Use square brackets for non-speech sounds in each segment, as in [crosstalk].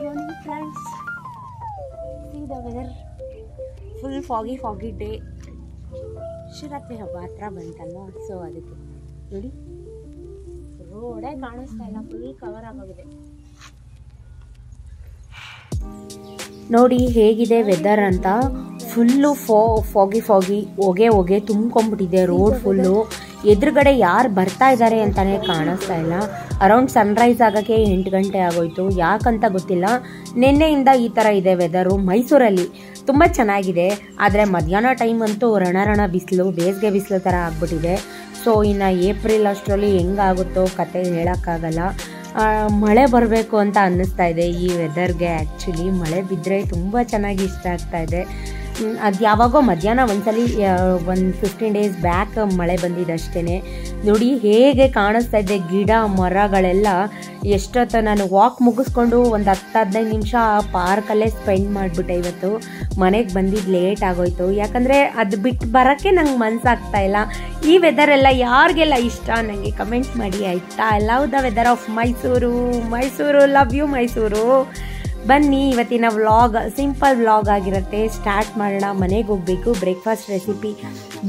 good morning friends see the weather full foggy foggy day Shivaratri ಹಬ್ಬ ಹತ್ರ ಬಂತಲ್ಲ so ಅದಕ್ಕೆ ನೋಡಿ ರೋಡೇ ಕಾಣಿಸ್ತಾ ಇಲ್ಲ ಫುಲ್ ಕವರ್ ಆಗೋಗಿದೆ ನೋಡಿ ಹೇಗಿದೆ ವೆದರ್ ಅಂತ ಫುಲ್ಲು ಫೋ ಫಾಗಿ ಫಾಗಿ ಹೊಗೆ ಹೊಗೆ ತುಂಬ್ಕೊಂಡ್ಬಿಟ್ಟಿದೆ ರೋಡ್ ಫುಲ್ಲು ಎದುರುಗಡೆ ಯಾರು ಬರ್ತಾ ಇದ್ದಾರೆ ಅಂತಲೇ ಕಾಣಿಸ್ತಾ ಇಲ್ಲ ಅರೌಂಡ್ ಸನ್ರೈಸ್ ಆಗೋಕ್ಕೆ ಎಂಟು ಗಂಟೆ ಆಗೋಯ್ತು ಯಾಕಂತ ಗೊತ್ತಿಲ್ಲ ನಿನ್ನೆಯಿಂದ ಈ ಥರ ಇದೆ ವೆದರು ಮೈಸೂರಲ್ಲಿ ತುಂಬ ಚೆನ್ನಾಗಿದೆ ಆದರೆ ಮಧ್ಯಾಹ್ನ ಟೈಮ್ ಅಂತೂ ರಣರಣ ಬಿಸಿಲು ಬೇಸಿಗೆ ಬಿಸಿಲು ಥರ ಆಗ್ಬಿಟ್ಟಿದೆ ಸೊ ಇನ್ನು ಏಪ್ರಿಲ್ ಅಷ್ಟರಲ್ಲಿ ಹೆಂಗಾಗುತ್ತೋ ಕತೆ ಹೇಳೋಕ್ಕಾಗಲ್ಲ ಮಳೆ ಬರಬೇಕು ಅಂತ ಅನ್ನಿಸ್ತಾ ಇದೆ ಈ ವೆದರ್ಗೆ ಆ್ಯಕ್ಚುಲಿ ಮಳೆ ಬಿದ್ದರೆ ತುಂಬ ಚೆನ್ನಾಗಿ ಇಷ್ಟ ಆಗ್ತಾ ಇದೆ ಅದು ಯಾವಾಗೋ ಮಧ್ಯಾಹ್ನ ಒಂದ್ಸಲಿ ಒಂದು ಫಿಫ್ಟೀನ್ ಡೇಸ್ ಬ್ಯಾಕ್ ಮಳೆ ಬಂದಿದ್ದಷ್ಟೇ ನೋಡಿ ಹೇಗೆ ಕಾಣಿಸ್ತಾ ಇದೆ ಗಿಡ ಮರಗಳೆಲ್ಲ ಎಷ್ಟೊತ್ತ ನಾನು ವಾಕ್ ಮುಗಿಸ್ಕೊಂಡು ಒಂದು ಹತ್ತು ಹದಿನೈದು ನಿಮಿಷ ಪಾರ್ಕಲ್ಲೇ ಸ್ಪೆಂಡ್ ಮಾಡಿಬಿಟ್ಟೆ ಇವತ್ತು ಮನೆಗೆ ಬಂದಿದ್ದು ಲೇಟ್ ಆಗೋಯ್ತು ಯಾಕಂದರೆ ಅದು ಬಿಟ್ಟು ಬರೋಕ್ಕೆ ನಂಗೆ ಮನಸ್ಸಾಗ್ತಾ ಇಲ್ಲ ಈ ವೆದರ್ ಎಲ್ಲ ಯಾರಿಗೆಲ್ಲ ಇಷ್ಟ ನನಗೆ ಕಮೆಂಟ್ ಮಾಡಿ ಆಯಿತಾ love the weather of Mysore Mysore love you Mysore ಬನ್ನಿ ಇವತ್ತಿನ ವ್ಲಾಗ್ ಸಿಂಪಲ್ ವ್ಲಾಗ್ ಆಗಿರುತ್ತೆ ಸ್ಟಾರ್ಟ್ ಮಾಡೋಣ ಮನೆಗೆ ಹೋಗಬೇಕು ಬ್ರೇಕ್ಫಾಸ್ಟ್ ರೆಸಿಪಿ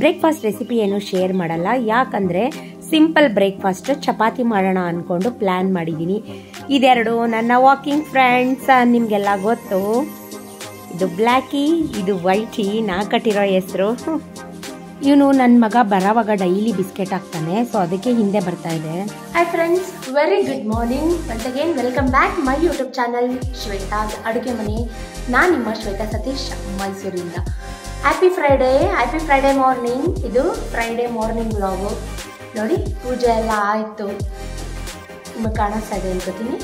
ಬ್ರೇಕ್ಫಾಸ್ಟ್ ರೆಸಿಪಿ ಏನು ಶೇರ್ ಮಾಡಲ್ಲ ಯಾಕಂದರೆ ಸಿಂಪಲ್ ಬ್ರೇಕ್ಫಾಸ್ಟ್ ಚಪಾತಿ ಮಾಡೋಣ ಅಂದ್ಕೊಂಡು ಪ್ಲ್ಯಾನ್ ಮಾಡಿದ್ದೀನಿ ಇದೆರಡು ನನ್ನ ವಾಕಿಂಗ್ ಫ್ರೆಂಡ್ಸ್ ನಿಮಗೆಲ್ಲ ಗೊತ್ತು ಇದು ಬ್ಲ್ಯಾಕಿ ಇದು ವೈಟಿ ನಾ ಕಟ್ಟಿರೋ ಹೆಸರು ಇವನು ನನ್ ಮಗ ಬರವಾಗ ಡೈಲಿ ಬಿಸ್ಕೆಟ್ ಹಾಕ್ತಾನೆ ಸೊ ಅದಕ್ಕೆ ಹಿಂದೆ ಬರ್ತಾ ಇದೆ hi friends very good morning once again welcome back my YouTube channel Shweta ಅಡುಗೆ ಮನೆ ನಾನು ನಿಮ್ಮ ಶ್ವೇತಾ ಸತೀಶ್ ಮೈಸೂರಿಂದ happy Friday happy Friday morning ಇದು ಫ್ರೈಡೇ ಮಾರ್ನಿಂಗ್ ವ್ಲಾಗು ನೋಡಿ ಪೂಜೆ ಎಲ್ಲ ಆಯಿತು ನಿಮಗೆ ಕಾಣಿಸ್ತಾ ಇದೆ ಅನ್ಕೋತೀನಿ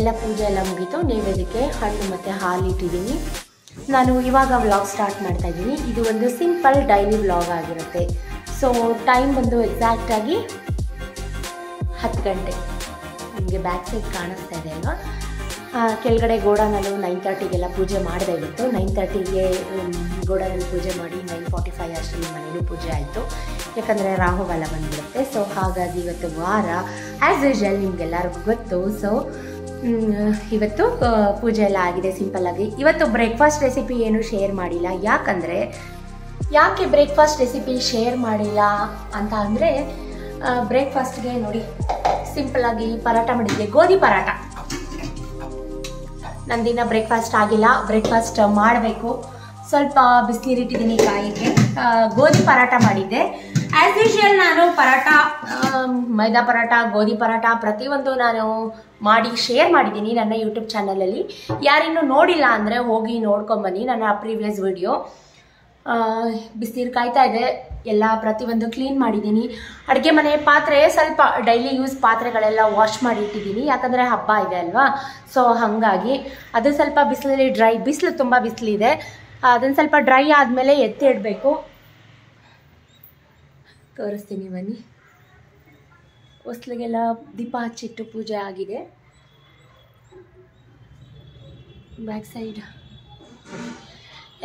ಎಲ್ಲ ಪೂಜೆ ಎಲ್ಲ ಮುಗೀತು ಇದಕ್ಕೆ ಹಣ್ಣು ಮತ್ತು ಹಾಲು ಇಟ್ಟಿದ್ದೀನಿ ನಾನು ಇವಾಗ ವ್ಲಾಗ್ ಸ್ಟಾರ್ಟ್ ಮಾಡ್ತಾ ಇದ್ದೀನಿ ಇದು ಒಂದು ಸಿಂಪಲ್ ಡೈಲಿ ವ್ಲಾಗ್ ಆಗಿರುತ್ತೆ ಸೊ ಟೈಮ್ ಬಂದು ಎಕ್ಸಾಕ್ಟಾಗಿ ಹತ್ತು ಗಂಟೆ ನಿಮಗೆ ಬ್ಯಾಕ್ ಸೈಡ್ ಕಾಣಿಸ್ತಾ ಇದೆ ಅಲ್ವಾ ಕೆಳಗಡೆ ಗೋಡಾನಲ್ಲೂ ನೈನ್ ತರ್ಟಿಗೆಲ್ಲ ಪೂಜೆ ಮಾಡದೇ ಇತ್ತು ನೈನ್ ತರ್ಟಿಗೆ ಗೋಡಾನಲ್ಲಿ ಪೂಜೆ ಮಾಡಿ ನೈನ್ ಫಾರ್ಟಿ ಫೈವ್ ಅಷ್ಟರಲ್ಲಿ ಮನೇಲೂ ಪೂಜೆ ಆಯಿತು ಯಾಕಂದರೆ ರಾಹುಗಾಲ ಬಂದ್ಬಿಡುತ್ತೆ ಸೊ ಹಾಗಾಗಿ ಇವತ್ತು ವಾರ ಆ್ಯಸ್ ಯೂಶಲ್ ನಿಮಗೆಲ್ಲರಿಗೂ ಗೊತ್ತು ಸೊ ಇವತ್ತು ಪೂಜೆ ಎಲ್ಲ ಆಗಿದೆ ಸಿಂಪಲ್ಲಾಗಿ ಇವತ್ತು ಬ್ರೇಕ್ಫಾಸ್ಟ್ ರೆಸಿಪಿ ಏನು ಶೇರ್ ಮಾಡಿಲ್ಲ ಯಾಕಂದರೆ ಯಾಕೆ ಬ್ರೇಕ್ಫಾಸ್ಟ್ ರೆಸಿಪಿ ಶೇರ್ ಮಾಡಿಲ್ಲ ಅಂತ ಅಂದರೆ ಬ್ರೇಕ್ಫಾಸ್ಟ್ಗೆ ನೋಡಿ ಸಿಂಪಲ್ಲಾಗಿ ಪರಾಟ ಮಾಡಿದ್ದೆ ಗೋಧಿ ಪರಾಟ ನಂದಿನ ಬ್ರೇಕ್ಫಾಸ್ಟ್ ಆಗಿಲ್ಲ ಬ್ರೇಕ್ಫಾಸ್ಟ್ ಮಾಡಬೇಕು ಸ್ವಲ್ಪ ಬಿಸಿನೀರಿಟ್ಟಿದ್ದೀನಿ ಕಾಯಿಗೆ ಗೋಧಿ ಪರಾಟ ಮಾಡಿದ್ದೆ ಆ್ಯಸ್ ಯೂಶಲ್ ನಾನು ಪರಾಟ ಮೈದಾ ಪರಾಟ ಗೋಧಿ ಪರಾಟ ಪ್ರತಿಯೊಂದು ನಾನು ಮಾಡಿ ಶೇರ್ ಮಾಡಿದ್ದೀನಿ ನನ್ನ ಯೂಟ್ಯೂಬ್ ಚಾನಲಲ್ಲಿ ಯಾರಿನ್ನೂ ನೋಡಿಲ್ಲ ಅಂದರೆ ಹೋಗಿ ನೋಡ್ಕೊಂಬನ್ನಿ ನನ್ನ ಪ್ರೀವಿಯಸ್ ವಿಡಿಯೋ ಬಿಸಿನೀರು ಕಾಯ್ತಾ ಇದೆ ಎಲ್ಲ ಪ್ರತಿಯೊಂದು ಕ್ಲೀನ್ ಮಾಡಿದ್ದೀನಿ ಅಡುಗೆ ಮನೆ ಪಾತ್ರೆ ಸ್ವಲ್ಪ ಡೈಲಿ ಯೂಸ್ ಪಾತ್ರೆಗಳೆಲ್ಲ ವಾಶ್ ಮಾಡಿ ಇಟ್ಟಿದ್ದೀನಿ ಯಾಕಂದರೆ ಹಬ್ಬ ಇದೆ ಅಲ್ವಾ ಸೊ ಹಾಗಾಗಿ ಅದು ಸ್ವಲ್ಪ ಬಿಸಿಲಲ್ಲಿ ಡ್ರೈ ಬಿಸಿಲು ತುಂಬ ಬಿಸಿಲಿದೆ ಅದನ್ನು ಸ್ವಲ್ಪ ಡ್ರೈ ಆದಮೇಲೆ ಎತ್ತಿಡಬೇಕು ತೋರಿಸ್ತೀನಿ ಬನ್ನಿ ಹೊಸ್ಲಿಗೆಲ್ಲ ದೀಪ ಹಚ್ಚಿಟ್ಟು ಪೂಜೆ ಆಗಿದೆ ಬ್ಯಾಕ್ ಸೈಡ್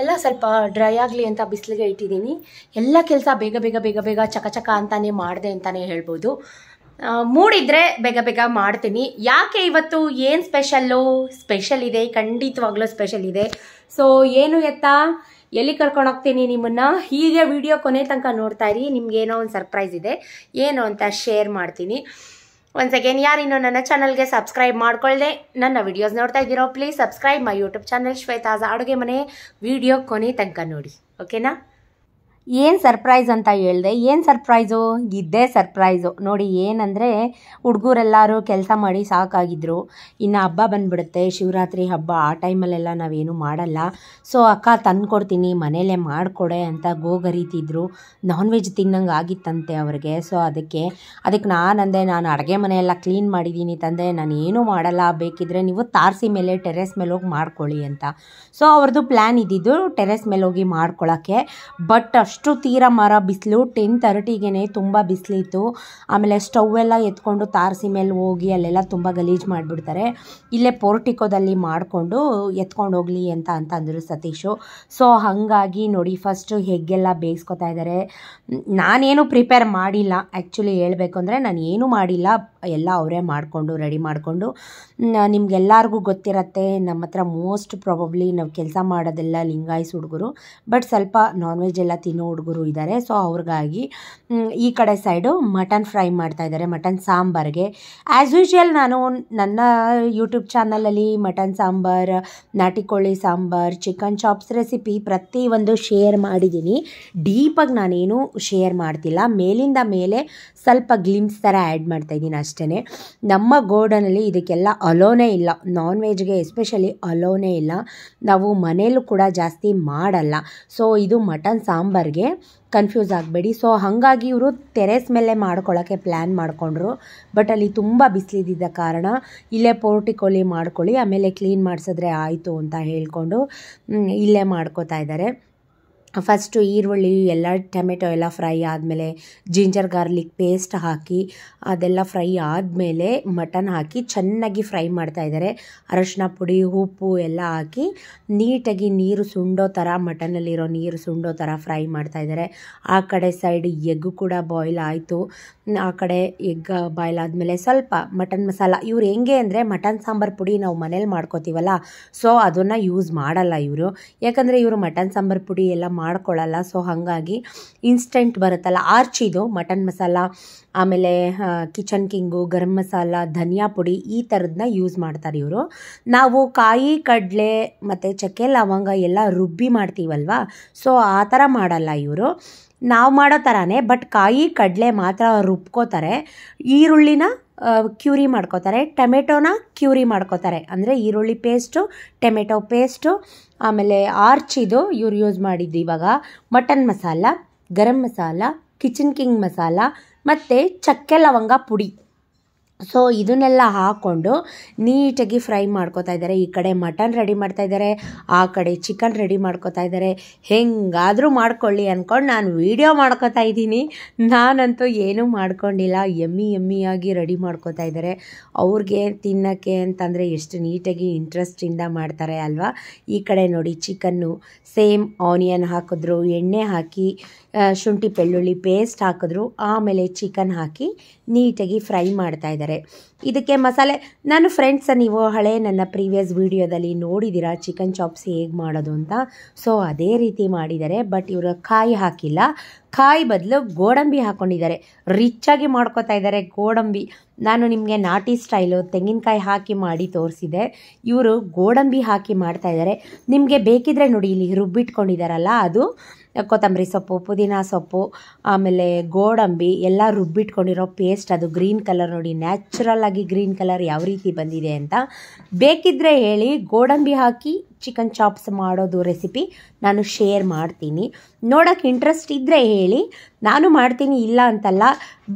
ಎಲ್ಲ ಸ್ವಲ್ಪ ಡ್ರೈ ಆಗಲಿ ಅಂತ ಬಿಸಿಲಿಗೆ ಇಟ್ಟಿದ್ದೀನಿ ಎಲ್ಲ ಕೆಲಸ ಬೇಗ ಬೇಗ ಬೇಗ ಬೇಗ ಚಕಚಕ ಅಂತಲೇ ಮಾಡಿದೆ ಅಂತಲೇ ಹೇಳ್ಬೋದು ಮೂಡಿದ್ರೆ ಬೇಗ ಬೇಗ ಮಾಡ್ತೀನಿ ಯಾಕೆ ಇವತ್ತು ಏನು ಸ್ಪೆಷಲ್ಲು ಸ್ಪೆಷಲ್ ಇದೆ ಖಂಡಿತವಾಗ್ಲೂ ಸ್ಪೆಷಲ್ ಇದೆ ಸೊ ಏನು ಎತ್ತ ಎಲ್ಲಿ ಕರ್ಕೊಂಡು ಹೋಗ್ತೀನಿ ನಿಮ್ಮನ್ನು ಹೀಗೆ ವಿಡಿಯೋ ಕೊನೆ ತನಕ ನೋಡ್ತಾ ಇರಿ ಏನೋ ಒಂದು ಸರ್ಪ್ರೈಸ್ ಇದೆ ಏನು ಅಂತ ಶೇರ್ ಮಾಡ್ತೀನಿ ಒನ್ಸ್ ಅಗೇನ್ ಇನ್ನೂ ನನ್ನ ಚಾನಲ್ಗೆ ಸಬ್ಸ್ಕ್ರೈಬ್ ಮಾಡ್ಕೊಳ್ಳದೆ ನನ್ನ ವಿಡಿಯೋಸ್ ನೋಡ್ತಾ ಇದ್ದೀರೋ please subscribe my YouTube channel Shweta's ಅಡುಗೆ ಮನೆ ವಿಡಿಯೋ ಕೊನೆ ತನಕ ನೋಡಿ ಓಕೆನಾ ಏನು ಸರ್ಪ್ರೈಸ್ ಅಂತ ಹೇಳಿದೆ ಏನು ಸರ್ಪ್ರೈಸು ಇದ್ದೇ ಸರ್ಪ್ರೈಸು ನೋಡಿ ಏನಂದರೆ ಹುಡುಗರೆಲ್ಲರೂ ಕೆಲಸ ಮಾಡಿ ಸಾಕಾಗಿದ್ರು ಇನ್ನು ಹಬ್ಬ ಬಂದುಬಿಡುತ್ತೆ ಶಿವರಾತ್ರಿ ಹಬ್ಬ ಆ ಟೈಮಲ್ಲೆಲ್ಲ ನಾವೇನು ಮಾಡಲ್ಲ ಸೊ ಅಕ್ಕ ಕೊಡ್ತೀನಿ ಮನೆಯಲ್ಲೇ ಮಾಡಿಕೊಡೆ ಅಂತ ಗೋಗರಿತಿದ್ರು ನಾನ್ ವೆಜ್ ತಿನ್ನಂಗೆ ಆಗಿತ್ತಂತೆ ಅವ್ರಿಗೆ ಸೊ ಅದಕ್ಕೆ ಅದಕ್ಕೆ ನಾನಂದೆ ನಾನು ಅಡುಗೆ ಮನೆಯೆಲ್ಲ ಕ್ಲೀನ್ ಮಾಡಿದ್ದೀನಿ ತಂದೆ ನಾನು ಏನೂ ಮಾಡಲ್ಲ ಬೇಕಿದ್ರೆ ನೀವು ತಾರಸಿ ಮೇಲೆ ಟೆರೆಸ್ ಮೇಲೆ ಹೋಗಿ ಮಾಡ್ಕೊಳ್ಳಿ ಅಂತ ಸೊ ಅವ್ರದ್ದು ಪ್ಲ್ಯಾನ್ ಇದ್ದಿದ್ದು ಟೆರೆಸ್ ಮೇಲೆ ಹೋಗಿ ಮಾಡ್ಕೊಳ್ಳೋಕ್ಕೆ ಬಟ್ ಅಷ್ಟು ಅಷ್ಟು ತೀರ ಮರ ಬಿಸಿಲು ಟೆನ್ ತರ್ಟಿಗೆ ತುಂಬ ಬಿಸಿಲಿತ್ತು ಆಮೇಲೆ ಸ್ಟವ್ ಎಲ್ಲ ಎತ್ಕೊಂಡು ತಾರಸಿ ಮೇಲೆ ಹೋಗಿ ಅಲ್ಲೆಲ್ಲ ತುಂಬ ಗಲೀಜು ಮಾಡಿಬಿಡ್ತಾರೆ ಇಲ್ಲೇ ಪೋರ್ಟಿಕೋದಲ್ಲಿ ಮಾಡಿಕೊಂಡು ಎತ್ಕೊಂಡು ಹೋಗಲಿ ಅಂತ ಅಂತ ಅಂದರು ಸತೀಶು ಸೊ ಹಾಗಾಗಿ ನೋಡಿ ಫಸ್ಟು ಹೆಗ್ಗೆಲ್ಲ ಬೇಯಿಸ್ಕೊತಾ ಇದ್ದಾರೆ ನಾನೇನು ಪ್ರಿಪೇರ್ ಮಾಡಿಲ್ಲ ಆ್ಯಕ್ಚುಲಿ ಹೇಳಬೇಕು ಅಂದರೆ ನಾನು ಏನೂ ಮಾಡಿಲ್ಲ ಎಲ್ಲ ಅವರೇ ಮಾಡಿಕೊಂಡು ರೆಡಿ ಮಾಡಿಕೊಂಡು ನಿಮ್ಗೆಲ್ಲರಿಗೂ ಗೊತ್ತಿರತ್ತೆ ನಮ್ಮ ಹತ್ರ ಮೋಸ್ಟ್ ಪ್ರಾಬಬ್ಲಿ ನಾವು ಕೆಲಸ ಮಾಡೋದೆಲ್ಲ ಲಿಂಗಾಯಿಸ್ ಹುಡುಗರು ಬಟ್ ಸ್ವಲ್ಪ ನಾನ್ ವೆಜ್ ಎಲ್ಲ ತಿನ್ನು ಹುಡುಗರು ಇದ್ದಾರೆ ಸೊ ಅವ್ರಿಗಾಗಿ ಈ ಕಡೆ ಸೈಡು ಮಟನ್ ಫ್ರೈ ಮಾಡ್ತಾ ಇದ್ದಾರೆ ಮಟನ್ ಸಾಂಬಾರ್ಗೆ ಆ್ಯಸ್ ಯೂಶ್ವಲ್ ನಾನು ನನ್ನ ಯೂಟ್ಯೂಬ್ ಚಾನಲಲ್ಲಿ ಮಟನ್ ಸಾಂಬಾರ್ ನಾಟಿ ಕೋಳಿ ಸಾಂಬಾರ್ ಚಿಕನ್ ಚಾಪ್ಸ್ ರೆಸಿಪಿ ಪ್ರತಿಯೊಂದು ಶೇರ್ ಮಾಡಿದ್ದೀನಿ ಡೀಪಾಗಿ ನಾನೇನು ಶೇರ್ ಮಾಡ್ತಿಲ್ಲ ಮೇಲಿಂದ ಮೇಲೆ ಸ್ವಲ್ಪ ಗ್ಲಿಮ್ಸ್ ಥರ ಆ್ಯಡ್ ಇದ್ದೀನಿ ಅಷ್ಟೇ ನಮ್ಮ ಗೋರ್ಡನಲ್ಲಿ ಇದಕ್ಕೆಲ್ಲ ಅಲೋನೇ ಇಲ್ಲ ನಾನ್ ವೆಜ್ಗೆ ಎಸ್ಪೆಷಲಿ ಅಲೋನೇ ಇಲ್ಲ ನಾವು ಮನೇಲೂ ಕೂಡ ಜಾಸ್ತಿ ಮಾಡಲ್ಲ ಸೊ ಇದು ಮಟನ್ ಸಾಂಬಾರ್ಗೆ ಕನ್ಫ್ಯೂಸ್ ಆಗಬೇಡಿ ಸೊ ಹಾಗಾಗಿ ಇವರು ಟೆರೆಸ್ ಮೇಲೆ ಮಾಡ್ಕೊಳ್ಳೋಕ್ಕೆ ಪ್ಲ್ಯಾನ್ ಮಾಡಿಕೊಂಡ್ರು ಬಟ್ ಅಲ್ಲಿ ತುಂಬ ಬಿಸಿಲಿದ್ದ ಕಾರಣ ಇಲ್ಲೇ ಪೋರ್ಟಿಕೋಲಿ ಮಾಡ್ಕೊಳ್ಳಿ ಆಮೇಲೆ ಕ್ಲೀನ್ ಮಾಡಿಸಿದ್ರೆ ಆಯಿತು ಅಂತ ಹೇಳಿಕೊಂಡು ಇಲ್ಲೇ ಮಾಡ್ಕೋತಾ ಇದ್ದಾರೆ ಫಸ್ಟು ಈರುಳ್ಳಿ ಎಲ್ಲ ಟೊಮೆಟೊ ಎಲ್ಲ ಫ್ರೈ ಆದಮೇಲೆ ಜಿಂಜರ್ ಗಾರ್ಲಿಕ್ ಪೇಸ್ಟ್ ಹಾಕಿ ಅದೆಲ್ಲ ಫ್ರೈ ಆದಮೇಲೆ ಮಟನ್ ಹಾಕಿ ಚೆನ್ನಾಗಿ ಫ್ರೈ ಮಾಡ್ತಾಯಿದ್ದಾರೆ ಅರಶಿನ ಪುಡಿ ಉಪ್ಪು ಎಲ್ಲ ಹಾಕಿ ನೀಟಾಗಿ ನೀರು ಸುಂಡೋ ಥರ ಮಟನಲ್ಲಿರೋ ನೀರು ಸುಂಡೋ ಥರ ಫ್ರೈ ಮಾಡ್ತಾಯಿದ್ದಾರೆ ಆ ಕಡೆ ಸೈಡ್ ಎಗ್ ಕೂಡ ಬಾಯ್ಲ್ ಆಯಿತು ಆ ಕಡೆ ಎಗ್ ಆದಮೇಲೆ ಸ್ವಲ್ಪ ಮಟನ್ ಮಸಾಲ ಇವ್ರು ಹೆಂಗೆ ಅಂದರೆ ಮಟನ್ ಸಾಂಬಾರು ಪುಡಿ ನಾವು ಮನೇಲಿ ಮಾಡ್ಕೋತೀವಲ್ಲ ಸೊ ಅದನ್ನು ಯೂಸ್ ಮಾಡಲ್ಲ ಇವರು ಯಾಕಂದರೆ ಇವರು ಮಟನ್ ಸಾಂಬಾರು ಪುಡಿ ಎಲ್ಲ ಮಾಡ್ಕೊಳ್ಳಲ್ಲ ಸೊ ಹಾಗಾಗಿ ಇನ್ಸ್ಟೆಂಟ್ ಬರುತ್ತಲ್ಲ ಆರ್ಚಿದು ಮಟನ್ ಮಸಾಲ ಆಮೇಲೆ ಕಿಚನ್ ಕಿಂಗು ಗರಂ ಮಸಾಲ ಧನಿಯಾ ಪುಡಿ ಈ ಥರದನ್ನ ಯೂಸ್ ಮಾಡ್ತಾರೆ ಇವರು ನಾವು ಕಾಯಿ ಕಡಲೆ ಮತ್ತು ಚಕ್ಕೆ ಲವಂಗ ಎಲ್ಲ ರುಬ್ಬಿ ಮಾಡ್ತೀವಲ್ವ ಸೊ ಆ ಥರ ಮಾಡಲ್ಲ ಇವರು ನಾವು ಮಾಡೋ ಥರನೇ ಬಟ್ ಕಾಯಿ ಕಡಲೆ ಮಾತ್ರ ರುಬ್ಕೋತಾರೆ ಈರುಳ್ಳಿನ ಕ್ಯೂರಿ ಮಾಡ್ಕೋತಾರೆ ಟೊಮೆಟೋನ ಕ್ಯೂರಿ ಮಾಡ್ಕೋತಾರೆ ಅಂದರೆ ಈರುಳ್ಳಿ ಪೇಸ್ಟು ಟೊಮೆಟೊ ಪೇಸ್ಟು ಆಮೇಲೆ ಆರ್ಚಿದು ಇವ್ರು ಯೂಸ್ ಮಾಡಿದ್ದು ಇವಾಗ mutton masala garam masala kitchen king masala ಮತ್ತು ಚಕ್ಕೆ ಲವಂಗ ಪುಡಿ ಸೊ ಇದನ್ನೆಲ್ಲ ಹಾಕ್ಕೊಂಡು ನೀಟಾಗಿ ಫ್ರೈ ಮಾಡ್ಕೋತಾ ಇದ್ದಾರೆ ಈ ಕಡೆ ಮಟನ್ ರೆಡಿ ಮಾಡ್ತಾ ಇದ್ದಾರೆ ಆ ಕಡೆ ಚಿಕನ್ ರೆಡಿ ಮಾಡ್ಕೋತಾ ಇದ್ದಾರೆ ಹೆಂಗಾದರೂ ಮಾಡ್ಕೊಳ್ಳಿ ಅಂದ್ಕೊಂಡು ನಾನು ವೀಡಿಯೋ ಮಾಡ್ಕೋತಾ ಇದ್ದೀನಿ ನಾನಂತೂ ಏನೂ ಮಾಡ್ಕೊಂಡಿಲ್ಲ ಎಮ್ಮಿ ಎಮ್ಮಿಯಾಗಿ ರೆಡಿ ಮಾಡ್ಕೋತಾ ಇದ್ದಾರೆ ಅವ್ರಿಗೆ ತಿನ್ನೋಕ್ಕೆ ಅಂತಂದರೆ ಎಷ್ಟು ನೀಟಾಗಿ ಇಂಟ್ರೆಸ್ಟಿಂದ ಮಾಡ್ತಾರೆ ಅಲ್ವಾ ಈ ಕಡೆ ನೋಡಿ ಚಿಕನ್ನು ಸೇಮ್ ಆನಿಯನ್ ಹಾಕಿದ್ರು ಎಣ್ಣೆ ಹಾಕಿ ಶುಂಠಿ ಬೆಳ್ಳುಳ್ಳಿ ಪೇಸ್ಟ್ ಹಾಕಿದ್ರು ಆಮೇಲೆ ಚಿಕನ್ ಹಾಕಿ ನೀಟಾಗಿ ಫ್ರೈ ಮಾಡ್ತಾ ಇದ್ದಾರೆ ಇದಕ್ಕೆ ಮಸಾಲೆ ನಾನು ಫ್ರೆಂಡ್ಸ ನೀವು ಹಳೆ ನನ್ನ ಪ್ರೀವಿಯಸ್ ವೀಡಿಯೋದಲ್ಲಿ ನೋಡಿದ್ದೀರಾ ಚಿಕನ್ ಚಾಪ್ಸ್ ಹೇಗೆ ಮಾಡೋದು ಅಂತ ಸೊ ಅದೇ ರೀತಿ ಮಾಡಿದ್ದಾರೆ ಬಟ್ ಇವರು ಕಾಯಿ ಹಾಕಿಲ್ಲ ಕಾಯಿ ಬದಲು ಗೋಡಂಬಿ ಹಾಕ್ಕೊಂಡಿದ್ದಾರೆ ರಿಚ್ಚಾಗಿ ಮಾಡ್ಕೋತಾ ಇದ್ದಾರೆ ಗೋಡಂಬಿ ನಾನು ನಿಮಗೆ ನಾಟಿ ಸ್ಟೈಲು ತೆಂಗಿನಕಾಯಿ ಹಾಕಿ ಮಾಡಿ ತೋರಿಸಿದೆ ಇವರು ಗೋಡಂಬಿ ಹಾಕಿ ಮಾಡ್ತಾ ಇದ್ದಾರೆ ನಿಮಗೆ ಬೇಕಿದ್ರೆ ನೋಡಿ ಇಲ್ಲಿ ರುಬ್ಬಿಟ್ಕೊಂಡಿದ್ದಾರಲ್ಲ ಅದು ಕೊತ್ತಂಬರಿ ಸೊಪ್ಪು ಪುದೀನ ಸೊಪ್ಪು ಆಮೇಲೆ ಗೋಡಂಬಿ ಎಲ್ಲ ರುಬ್ಬಿಟ್ಕೊಂಡಿರೋ ಪೇಸ್ಟ್ ಅದು ಗ್ರೀನ್ ಕಲರ್ ನೋಡಿ ನ್ಯಾಚುರಲ್ ಆಗಿ ಗ್ರೀನ್ ಕಲರ್ ಯಾವ ರೀತಿ ಬಂದಿದೆ ಅಂತ ಬೇಕಿದ್ದರೆ ಹೇಳಿ ಗೋಡಂಬಿ ಹಾಕಿ ಚಿಕನ್ ಚಾಪ್ಸ್ ಮಾಡೋದು ರೆಸಿಪಿ ನಾನು ಶೇರ್ ಮಾಡ್ತೀನಿ ನೋಡೋಕ್ಕೆ ಇಂಟ್ರೆಸ್ಟ್ ಇದ್ದರೆ ಹೇಳಿ ನಾನು ಮಾಡ್ತೀನಿ ಇಲ್ಲ ಅಂತಲ್ಲ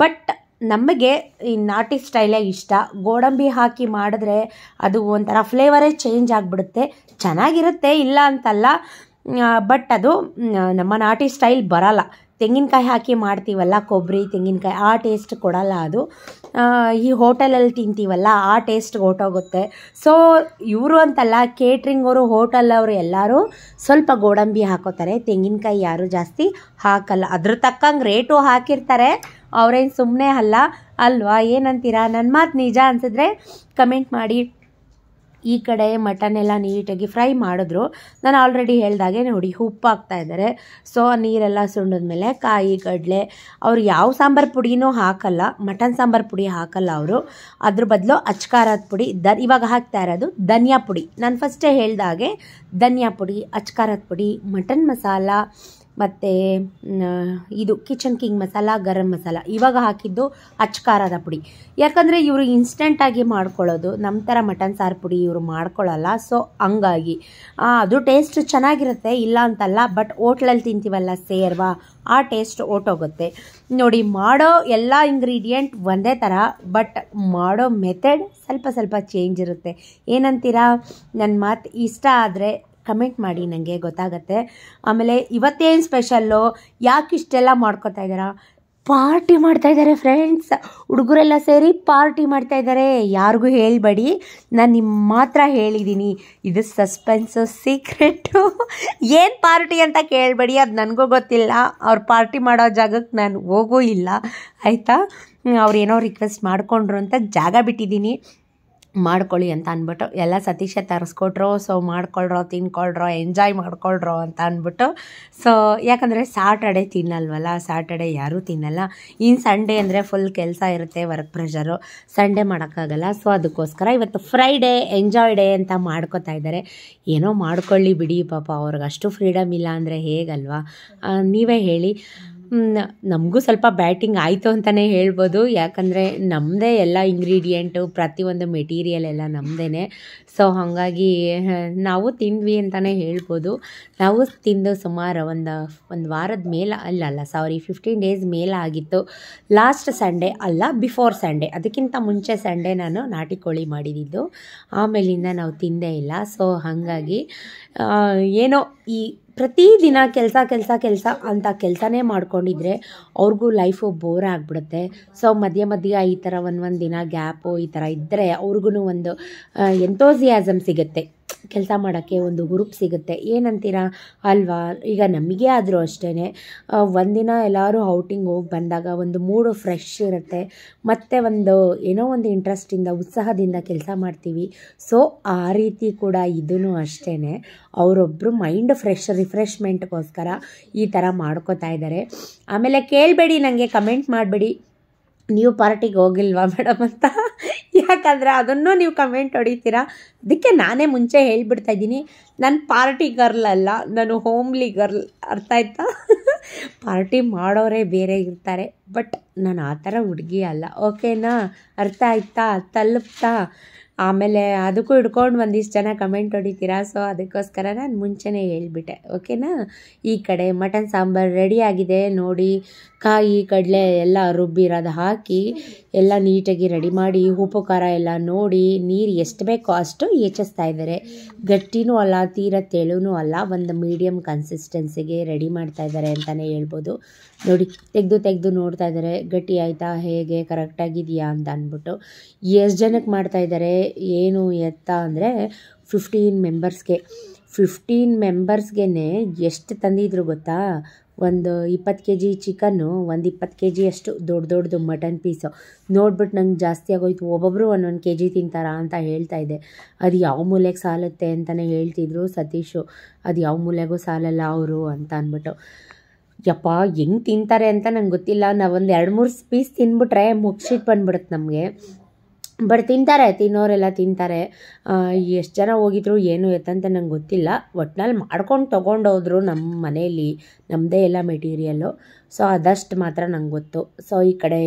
ಬಟ್ ನಮಗೆ ಈ ನಾಟಿ ಸ್ಟೈಲೇ ಇಷ್ಟ ಗೋಡಂಬಿ ಹಾಕಿ ಮಾಡಿದ್ರೆ ಅದು ಒಂಥರ ಫ್ಲೇವರೇ ಚೇಂಜ್ ಆಗಿಬಿಡುತ್ತೆ ಚೆನ್ನಾಗಿರುತ್ತೆ ಇಲ್ಲ ಅಂತಲ್ಲ ಬಟ್ ಅದು ನಮ್ಮ ನಾಟಿ ಸ್ಟೈಲ್ ಬರಲ್ಲ ತೆಂಗಿನಕಾಯಿ ಹಾಕಿ ಮಾಡ್ತೀವಲ್ಲ ಕೊಬ್ಬರಿ ತೆಂಗಿನಕಾಯಿ ಆ ಟೇಸ್ಟ್ ಕೊಡಲ್ಲ ಅದು ಈ ಹೋಟೆಲಲ್ಲಿ ತಿಂತೀವಲ್ಲ ಆ ಟೇಸ್ಟ್ ಹೊಟ್ಟೋಗುತ್ತೆ ಸೊ ಇವರು ಅಂತಲ್ಲ ಕೇಟ್ರಿಂಗ್ ಅವರು ಹೋಟೆಲ್ ಅವರು ಎಲ್ಲರೂ ಸ್ವಲ್ಪ ಗೋಡಂಬಿ ಹಾಕೋತಾರೆ ತೆಂಗಿನಕಾಯಿ ಯಾರು ಜಾಸ್ತಿ ಹಾಕಲ್ಲ ಅದ್ರ ತಕ್ಕಂಗೆ ರೇಟು ಹಾಕಿರ್ತಾರೆ ಅವ್ರೇನು ಸುಮ್ಮನೆ ಅಲ್ಲ ಅಲ್ವಾ ಏನಂತೀರಾ ನನ್ನ ಮಾತು ನಿಜ ಅನಿಸಿದ್ರೆ ಕಮೆಂಟ್ ಮಾಡಿ ಈ ಕಡೆ ಮಟನ್ ಎಲ್ಲ ನೀಟಾಗಿ ಫ್ರೈ ಮಾಡಿದ್ರು ನಾನು ಆಲ್ರೆಡಿ ಹೇಳ್ದಾಗೆ ನೋಡಿ ಉಪ್ಪು ಹಾಕ್ತಾ ಇದ್ದಾರೆ ಸೊ ನೀರೆಲ್ಲ ಮೇಲೆ ಕಾಯಿ ಕಡಲೆ ಅವ್ರು ಯಾವ ಸಾಂಬಾರು ಪುಡಿನೂ ಹಾಕಲ್ಲ ಮಟನ್ ಸಾಂಬಾರು ಪುಡಿ ಹಾಕಲ್ಲ ಅವರು ಅದ್ರ ಬದಲು ಅಚ್ಕಾರದ ಪುಡಿ ದ ಇವಾಗ ಹಾಕ್ತಾ ಇರೋದು ಧನಿಯಾ ಪುಡಿ ನಾನು ಫಸ್ಟೇ ಹೇಳಿದಾಗೆ ಧನಿಯಾ ಪುಡಿ ಅಚ್ಕಾರದ ಪುಡಿ ಮಟನ್ ಮಸಾಲ ಮತ್ತು ಇದು ಕಿಚನ್ ಕಿಂಗ್ ಮಸಾಲ ಗರಂ ಮಸಾಲ ಇವಾಗ ಹಾಕಿದ್ದು ಅಚ್ಕಾರದ ಪುಡಿ ಯಾಕಂದರೆ ಇವರು ಇನ್ಸ್ಟೆಂಟಾಗಿ ಮಾಡ್ಕೊಳ್ಳೋದು ನಮ್ಮ ಥರ ಮಟನ್ ಸಾರು ಪುಡಿ ಇವರು ಮಾಡ್ಕೊಳ್ಳಲ್ಲ ಸೊ ಹಂಗಾಗಿ ಅದು ಟೇಸ್ಟ್ ಚೆನ್ನಾಗಿರುತ್ತೆ ಇಲ್ಲ ಅಂತಲ್ಲ ಬಟ್ ಓಟ್ಲಲ್ಲಿ ತಿಂತೀವಲ್ಲ ಸೇರ್ವಾ ಆ ಟೇಸ್ಟ್ ಓಟೋಗುತ್ತೆ ನೋಡಿ ಮಾಡೋ ಎಲ್ಲ ಇಂಗ್ರೀಡಿಯೆಂಟ್ ಒಂದೇ ಥರ ಬಟ್ ಮಾಡೋ ಮೆಥಡ್ ಸ್ವಲ್ಪ ಸ್ವಲ್ಪ ಚೇಂಜ್ ಇರುತ್ತೆ ಏನಂತೀರಾ ನನ್ನ ಮಾತು ಇಷ್ಟ ಆದರೆ ಕಮೆಂಟ್ ಮಾಡಿ ನನಗೆ ಗೊತ್ತಾಗತ್ತೆ ಆಮೇಲೆ ಇವತ್ತೇನು ಸ್ಪೆಷಲ್ಲು ಯಾಕೆ ಇಷ್ಟೆಲ್ಲ ಮಾಡ್ಕೊತಾ ಇದ್ದಾರಾ ಪಾರ್ಟಿ ಮಾಡ್ತಾ ಇದ್ದಾರೆ ಫ್ರೆಂಡ್ಸ್ ಹುಡುಗರೆಲ್ಲ ಸೇರಿ ಪಾರ್ಟಿ ಮಾಡ್ತಾ ಇದ್ದಾರೆ ಯಾರಿಗೂ ಹೇಳಬೇಡಿ ನಾನು ನಿಮ್ಮ ಮಾತ್ರ ಹೇಳಿದ್ದೀನಿ ಇದು ಸಸ್ಪೆನ್ಸು ಸೀಕ್ರೆಟು ಏನು ಪಾರ್ಟಿ ಅಂತ ಕೇಳಬೇಡಿ ಅದು ನನಗೂ ಗೊತ್ತಿಲ್ಲ ಅವ್ರು ಪಾರ್ಟಿ ಮಾಡೋ ಜಾಗಕ್ಕೆ ನಾನು ಹೋಗೂ ಇಲ್ಲ ಆಯಿತಾ ಅವ್ರು ಏನೋ ರಿಕ್ವೆಸ್ಟ್ ಮಾಡಿಕೊಂಡ್ರು ಅಂತ ಜಾಗ ಬಿಟ್ಟಿದ್ದೀನಿ ಮಾಡ್ಕೊಳ್ಳಿ ಅಂತ ಅಂದ್ಬಿಟ್ಟು ಎಲ್ಲ ಸತೀಶ ತರಿಸ್ಕೊಟ್ರು ಸೊ ಮಾಡ್ಕೊಳ್ರೋ ತಿನ್ಕೊಳ್ರೋ ಎಂಜಾಯ್ ಮಾಡ್ಕೊಳ್ರೋ ಅಂತ ಅಂದ್ಬಿಟ್ಟು ಸೊ ಯಾಕಂದರೆ ಸಾಟರ್ಡೆ ತಿನ್ನಲ್ವಲ್ಲ ಸ್ಯಾಟರ್ಡೆ ಯಾರೂ ತಿನ್ನಲ್ಲ ಇನ್ನು ಸಂಡೇ ಅಂದರೆ ಫುಲ್ ಕೆಲಸ ಇರುತ್ತೆ ವರ್ಕ್ ಪ್ರೆಷರು ಸಂಡೇ ಮಾಡೋಕ್ಕಾಗಲ್ಲ ಸೊ ಅದಕ್ಕೋಸ್ಕರ ಇವತ್ತು ಫ್ರೈಡೇ ಎಂಜಾಯ್ ಡೇ ಅಂತ ಮಾಡ್ಕೋತಾ ಇದ್ದಾರೆ ಏನೋ ಮಾಡ್ಕೊಳ್ಳಿ ಬಿಡಿ ಪಾಪ ಅವ್ರಿಗೆ ಅಷ್ಟು ಫ್ರೀಡಮ್ ಇಲ್ಲ ಅಂದರೆ ಹೇಗಲ್ವಾ ನೀವೇ ಹೇಳಿ ನಮಗೂ ಸ್ವಲ್ಪ ಬ್ಯಾಟಿಂಗ್ ಆಯಿತು ಅಂತಲೇ ಹೇಳ್ಬೋದು ಯಾಕಂದರೆ ನಮ್ಮದೇ ಎಲ್ಲ ಇಂಗ್ರೀಡಿಯೆಂಟು ಪ್ರತಿಯೊಂದು ಮೆಟೀರಿಯಲ್ ಎಲ್ಲ ನಮ್ಮದೇ ಸೊ ಹಾಗಾಗಿ ನಾವು ತಿಂದ್ವಿ ಅಂತಲೇ ಹೇಳ್ಬೋದು ನಾವು ತಿಂದು ಸುಮಾರು ಒಂದು ಒಂದು ವಾರದ ಮೇಲೆ ಅಲ್ಲ ಅಲ್ಲ ಸಾರಿ ಫಿಫ್ಟೀನ್ ಡೇಸ್ ಮೇಲೆ ಆಗಿತ್ತು ಲಾಸ್ಟ್ ಸಂಡೇ ಅಲ್ಲ ಬಿಫೋರ್ ಸಂಡೇ ಅದಕ್ಕಿಂತ ಮುಂಚೆ ಸಂಡೇ ನಾನು ನಾಟಿ ಕೋಳಿ ಮಾಡಿದ್ದು ಆಮೇಲಿಂದ ನಾವು ತಿಂದೇ ಇಲ್ಲ ಸೊ ಹಾಗಾಗಿ ಏನೋ ಈ ಪ್ರತಿದಿನ ಕೆಲಸ ಕೆಲಸ ಕೆಲಸ ಅಂತ ಕೆಲಸನೇ ಮಾಡ್ಕೊಂಡಿದ್ರೆ ಅವ್ರಿಗೂ ಲೈಫು ಬೋರ್ ಆಗಿಬಿಡುತ್ತೆ ಸೊ ಮಧ್ಯೆ ಮಧ್ಯ ಈ ಥರ ಒಂದು ಒಂದು ದಿನ ಗ್ಯಾಪು ಈ ಥರ ಇದ್ದರೆ ಅವ್ರಿಗೂ ಒಂದು ಎಂಥೋಸಿಯಾಸಮ್ ಸಿಗುತ್ತೆ ಕೆಲಸ ಮಾಡೋಕ್ಕೆ ಒಂದು ಗ್ರೂಪ್ ಸಿಗುತ್ತೆ ಏನಂತೀರಾ ಅಲ್ವಾ ಈಗ ನಮಗೆ ಆದರೂ ಅಷ್ಟೇ ಒಂದಿನ ಎಲ್ಲರೂ ಔಟಿಂಗ್ ಹೋಗಿ ಬಂದಾಗ ಒಂದು ಮೂಡು ಫ್ರೆಶ್ ಇರುತ್ತೆ ಮತ್ತು ಒಂದು ಏನೋ ಒಂದು ಇಂಟ್ರೆಸ್ಟಿಂದ ಉತ್ಸಾಹದಿಂದ ಕೆಲಸ ಮಾಡ್ತೀವಿ ಸೊ ಆ ರೀತಿ ಕೂಡ ಇದೂ ಅಷ್ಟೇ ಅವರೊಬ್ಬರು ಮೈಂಡ್ ಫ್ರೆಶ್ ರಿಫ್ರೆಶ್ಮೆಂಟ್ಗೋಸ್ಕರ ಈ ಥರ ಮಾಡ್ಕೋತಾ ಇದ್ದಾರೆ ಆಮೇಲೆ ಕೇಳಬೇಡಿ ನನಗೆ ಕಮೆಂಟ್ ಮಾಡಬೇಡಿ ನೀವು ಪಾರ್ಟಿಗೆ ಹೋಗಿಲ್ವಾ ಮೇಡಮ್ ಅಂತ ಯಾಕಂದರೆ ಅದನ್ನು ನೀವು ಕಮೆಂಟ್ ಹೊಡಿತೀರಾ ಅದಕ್ಕೆ ನಾನೇ ಮುಂಚೆ ಹೇಳ್ಬಿಡ್ತಾ ಇದ್ದೀನಿ ನಾನು ಪಾರ್ಟಿ ಗರ್ಲ್ ಅಲ್ಲ ನಾನು ಹೋಮ್ಲಿ ಗರ್ಲ್ ಅರ್ಥ ಆಯ್ತಾ ಪಾರ್ಟಿ ಮಾಡೋರೇ ಬೇರೆ ಇರ್ತಾರೆ ಬಟ್ ನಾನು ಆ ಥರ ಹುಡುಗಿ ಅಲ್ಲ ಓಕೆನಾ ಅರ್ಥ ಆಯ್ತಾ ತಲುಪ್ತಾ ಆಮೇಲೆ ಅದಕ್ಕೂ ಹಿಡ್ಕೊಂಡು ಒಂದಿಷ್ಟು ಜನ ಕಮೆಂಟ್ ಹೊಡಿತೀರಾ ಸೊ ಅದಕ್ಕೋಸ್ಕರ ನಾನು ಮುಂಚೆನೇ ಹೇಳ್ಬಿಟ್ಟೆ ಓಕೆನಾ ಈ ಕಡೆ ಮಟನ್ ಸಾಂಬಾರು ರೆಡಿಯಾಗಿದೆ ನೋಡಿ ಕಾಯಿ ಕಡಲೆ ಎಲ್ಲ ರುಬ್ಬಿರೋದು ಹಾಕಿ ಎಲ್ಲ ನೀಟಾಗಿ ರೆಡಿ ಮಾಡಿ ಉಪ್ಪು ಖಾರ ಎಲ್ಲ ನೋಡಿ ನೀರು ಎಷ್ಟು ಬೇಕೋ ಅಷ್ಟು ಹೆಚ್ಚಿಸ್ತಾ ಇದ್ದಾರೆ ಗಟ್ಟಿನೂ ಅಲ್ಲ ತೀರ ತೆಳುನೂ ಅಲ್ಲ ಒಂದು ಮೀಡಿಯಮ್ ಕನ್ಸಿಸ್ಟೆನ್ಸಿಗೆ ರೆಡಿ ಮಾಡ್ತಾ ಇದ್ದಾರೆ ಅಂತಲೇ ಹೇಳ್ಬೋದು ನೋಡಿ ತೆಗೆದು ತೆಗೆದು ನೋಡ್ತಾ ಇದ್ದಾರೆ ಗಟ್ಟಿ ಆಯಿತಾ ಹೇಗೆ ಕರೆಕ್ಟಾಗಿದೆಯಾ ಅಂತ ಅಂದ್ಬಿಟ್ಟು ಎಷ್ಟು ಜನಕ್ಕೆ ಮಾಡ್ತಾ ಏನು ಎತ್ತ ಅಂದರೆ ಫಿಫ್ಟೀನ್ ಮೆಂಬರ್ಸ್ಗೆ ಫಿಫ್ಟೀನ್ ಮೆಂಬರ್ಸ್ಗೆ ಎಷ್ಟು ತಂದಿದ್ರು ಗೊತ್ತಾ ಒಂದು ಇಪ್ಪತ್ತು ಕೆ ಜಿ ಚಿಕನ್ನು ಒಂದು ಇಪ್ಪತ್ತು ಕೆ ಅಷ್ಟು ದೊಡ್ಡ ದೊಡ್ಡದು ಮಟನ್ ಪೀಸು ನೋಡ್ಬಿಟ್ಟು ನಂಗೆ ಜಾಸ್ತಿ ಆಗೋಯ್ತು ಒಬ್ಬೊಬ್ಬರು ಒಂದೊಂದು ಕೆ ಜಿ ತಿಂತಾರಾ ಅಂತ ಹೇಳ್ತಾ ಇದ್ದೆ ಅದು ಯಾವ ಮೂಲೆಗೆ ಸಾಲುತ್ತೆ ಅಂತಲೇ ಹೇಳ್ತಿದ್ರು ಸತೀಶು ಅದು ಯಾವ ಮೂಲೆಗೂ ಸಾಲಲ್ಲ ಅವರು ಅಂತ ಅಂದ್ಬಿಟ್ಟು ಯಪ್ಪ ಹೆಂಗೆ ತಿಂತಾರೆ ಅಂತ ನಂಗೆ ಗೊತ್ತಿಲ್ಲ ನಾವೊಂದು ಎರಡು ಮೂರು ಪೀಸ್ ತಿಂದ್ಬಿಟ್ರೆ ಮುಗ್ಸಿಟ್ಟು ಬಂದ್ಬಿಡುತ್ತೆ ನಮಗೆ ಬಟ್ ತಿಂತಾರೆ ತಿನ್ನೋರೆಲ್ಲ ತಿಂತಾರೆ ಎಷ್ಟು ಜನ ಹೋಗಿದ್ರು ಏನು ಎತ್ತಂತ ನಂಗೆ ಗೊತ್ತಿಲ್ಲ ಒಟ್ನಲ್ಲಿ ಮಾಡ್ಕೊಂಡು ತೊಗೊಂಡೋದ್ರು ನಮ್ಮ ಮನೆಯಲ್ಲಿ ನಮ್ಮದೇ ಎಲ್ಲ ಮೆಟೀರಿಯಲ್ಲು ಸೊ ಅದಷ್ಟು ಮಾತ್ರ ನಂಗೆ ಗೊತ್ತು ಸೊ ಈ ಕಡೆ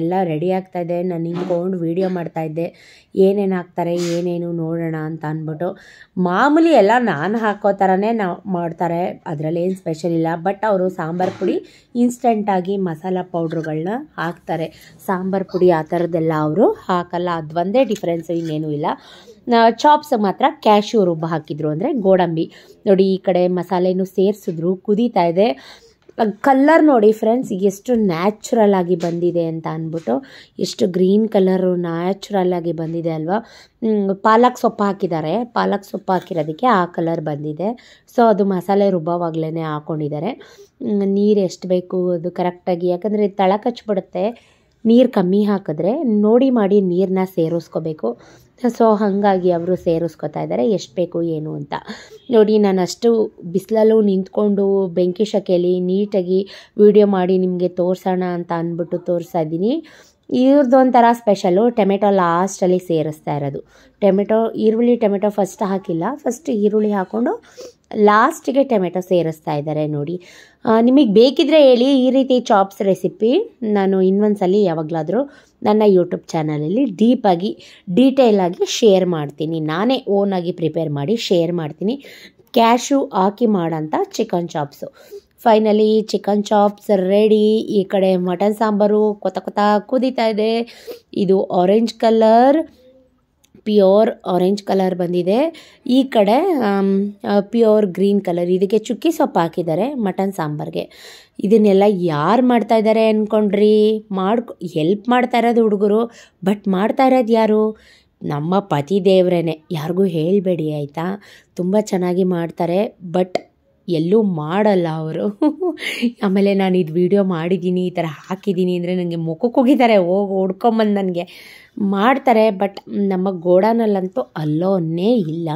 ಎಲ್ಲ ರೆಡಿ ಆಗ್ತಾಯಿದೆ ನಾನು ನಿಂತ್ಕೊಂಡು ವೀಡಿಯೋ ಮಾಡ್ತಾಯಿದ್ದೆ ಏನೇನು ಹಾಕ್ತಾರೆ ಏನೇನು ನೋಡೋಣ ಅಂತ ಅಂದ್ಬಿಟ್ಟು ಮಾಮೂಲಿ ಎಲ್ಲ ನಾನು ಹಾಕೋ ಥರನೇ ನಾ ಮಾಡ್ತಾರೆ ಅದರಲ್ಲೇನು ಸ್ಪೆಷಲ್ ಇಲ್ಲ ಬಟ್ ಅವರು ಸಾಂಬಾರು ಪುಡಿ ಇನ್ಸ್ಟೆಂಟಾಗಿ ಮಸಾಲ ಪೌಡ್ರುಗಳನ್ನ ಹಾಕ್ತಾರೆ ಸಾಂಬಾರು ಪುಡಿ ಆ ಥರದ್ದೆಲ್ಲ ಅವರು ಹಾಕಲ್ಲ ಅದು ಒಂದೇ ಡಿಫ್ರೆನ್ಸು ಇನ್ನೇನೂ ಇಲ್ಲ ಚಾಪ್ಸ್ ಮಾತ್ರ ಕ್ಯಾಶ್ಯೂ ರುಬ್ಬ ಹಾಕಿದ್ರು ಅಂದರೆ ಗೋಡಂಬಿ ನೋಡಿ ಈ ಕಡೆ ಮಸಾಲೆನೂ ಸೇರಿಸಿದ್ರು ಕುದೀತಾ ಇದೆ ಕಲ್ಲರ್ ನೋಡಿ ಫ್ರೆಂಡ್ಸ್ ಎಷ್ಟು ನ್ಯಾಚುರಲ್ ಆಗಿ ಬಂದಿದೆ ಅಂತ ಅಂದ್ಬಿಟ್ಟು ಎಷ್ಟು ಗ್ರೀನ್ ಕಲರು ನ್ಯಾಚುರಲ್ ಆಗಿ ಬಂದಿದೆ ಅಲ್ವಾ ಪಾಲಕ್ ಸೊಪ್ಪು ಹಾಕಿದ್ದಾರೆ ಪಾಲಕ್ ಸೊಪ್ಪು ಹಾಕಿರೋದಕ್ಕೆ ಆ ಕಲರ್ ಬಂದಿದೆ ಸೊ ಅದು ಮಸಾಲೆ ರುಬ್ಬವಾಗ್ಲೇ ಹಾಕ್ಕೊಂಡಿದ್ದಾರೆ ನೀರು ಎಷ್ಟು ಬೇಕು ಅದು ಕರೆಕ್ಟಾಗಿ ಯಾಕಂದರೆ ತಳ ಕಚ್ಚಿಬಿಡುತ್ತೆ ನೀರು ಕಮ್ಮಿ ಹಾಕಿದ್ರೆ ನೋಡಿ ಮಾಡಿ ನೀರನ್ನ ಸೇರಿಸ್ಕೋಬೇಕು ಸೊ ಹಾಗಾಗಿ ಅವರು ಸೇರಿಸ್ಕೊತಾ ಇದ್ದಾರೆ ಎಷ್ಟು ಬೇಕು ಏನು ಅಂತ ನೋಡಿ ನಾನು ಅಷ್ಟು ಬಿಸಿಲಲ್ಲೂ ನಿಂತ್ಕೊಂಡು ಬೆಂಕಿ ಶಕೆಯಲ್ಲಿ ನೀಟಾಗಿ ವಿಡಿಯೋ ಮಾಡಿ ನಿಮಗೆ ತೋರಿಸೋಣ ಅಂತ ಅಂದ್ಬಿಟ್ಟು ತೋರಿಸ್ತಾ ಇದ್ದೀನಿ ಇವ್ರದ್ದೊಂಥರ ಸ್ಪೆಷಲು ಟೊಮೆಟೊ ಲಾಸ್ಟಲ್ಲಿ ಸೇರಿಸ್ತಾ ಇರೋದು ಟೊಮೆಟೊ ಈರುಳ್ಳಿ ಟೊಮೆಟೊ ಫಸ್ಟ್ ಹಾಕಿಲ್ಲ ಫಸ್ಟ್ ಈರುಳ್ಳಿ ಹಾಕ್ಕೊಂಡು ಲಾಸ್ಟಿಗೆ ಟೊಮೆಟೊ ಸೇರಿಸ್ತಾ ಇದ್ದಾರೆ ನೋಡಿ ನಿಮಗೆ ಬೇಕಿದ್ರೆ ಹೇಳಿ ಈ ರೀತಿ ಚಾಪ್ಸ್ ರೆಸಿಪಿ ನಾನು ಇನ್ನೊಂದ್ಸಲಿ ಯಾವಾಗಲಾದರೂ ನನ್ನ ಯೂಟ್ಯೂಬ್ ಚಾನಲಲ್ಲಿ ಡೀಪಾಗಿ ಡೀಟೇಲಾಗಿ ಶೇರ್ ಮಾಡ್ತೀನಿ ನಾನೇ ಓನಾಗಿ ಪ್ರಿಪೇರ್ ಮಾಡಿ ಶೇರ್ ಮಾಡ್ತೀನಿ ಕ್ಯಾಶು ಹಾಕಿ ಮಾಡೋಂಥ chicken chops finally chicken chops ready ಈ ಕಡೆ ಮಟನ್ ಸಾಂಬಾರು ಕೊತ ಕೊತ ಕುದೀತಾ ಇದೆ ಇದು orange colour pure orange colour ಬಂದಿದೆ ಈ ಕಡೆ ಪ್ಯೂರ್ ಗ್ರೀನ್ ಕಲರ್ ಇದಕ್ಕೆ ಚುಕ್ಕಿ ಸೊಪ್ಪು ಹಾಕಿದ್ದಾರೆ ಮಟನ್ ಸಾಂಬಾರಿಗೆ ಇದನ್ನೆಲ್ಲ ಯಾರು ಮಾಡ್ತಾ ಇದ್ದಾರೆ ಅಂದ್ಕೊಂಡ್ರಿ ಮಾಡ್ಕೊ ಹೆಲ್ಪ್ ಮಾಡ್ತಾ ಇರೋದು ಹುಡುಗರು ಬಟ್ ಮಾಡ್ತಾ ಇರೋದು ಯಾರು ನಮ್ಮ ಪತಿ ದೇವ್ರೇ ಯಾರಿಗೂ ಹೇಳಬೇಡಿ ಆಯಿತಾ ತುಂಬ ಚೆನ್ನಾಗಿ ಮಾಡ್ತಾರೆ ಬಟ್ ಎಲ್ಲೂ ಮಾಡಲ್ಲ ಅವರು ಆಮೇಲೆ ನಾನು ಇದು ವಿಡಿಯೋ ಮಾಡಿದ್ದೀನಿ ಈ ಥರ ಹಾಕಿದ್ದೀನಿ ಅಂದರೆ ನನಗೆ ಮುಖಕ್ಕೆ ಹೋಗಿದ್ದಾರೆ ಹೋಗಿ ಹೊಡ್ಕೊಂಬಂದು ನನಗೆ ಮಾಡ್ತಾರೆ ಬಟ್ ನಮ್ಮ ಗೋಡಾನಲ್ಲಂತೂ ಅಲ್ಲೋನೇ ಇಲ್ಲ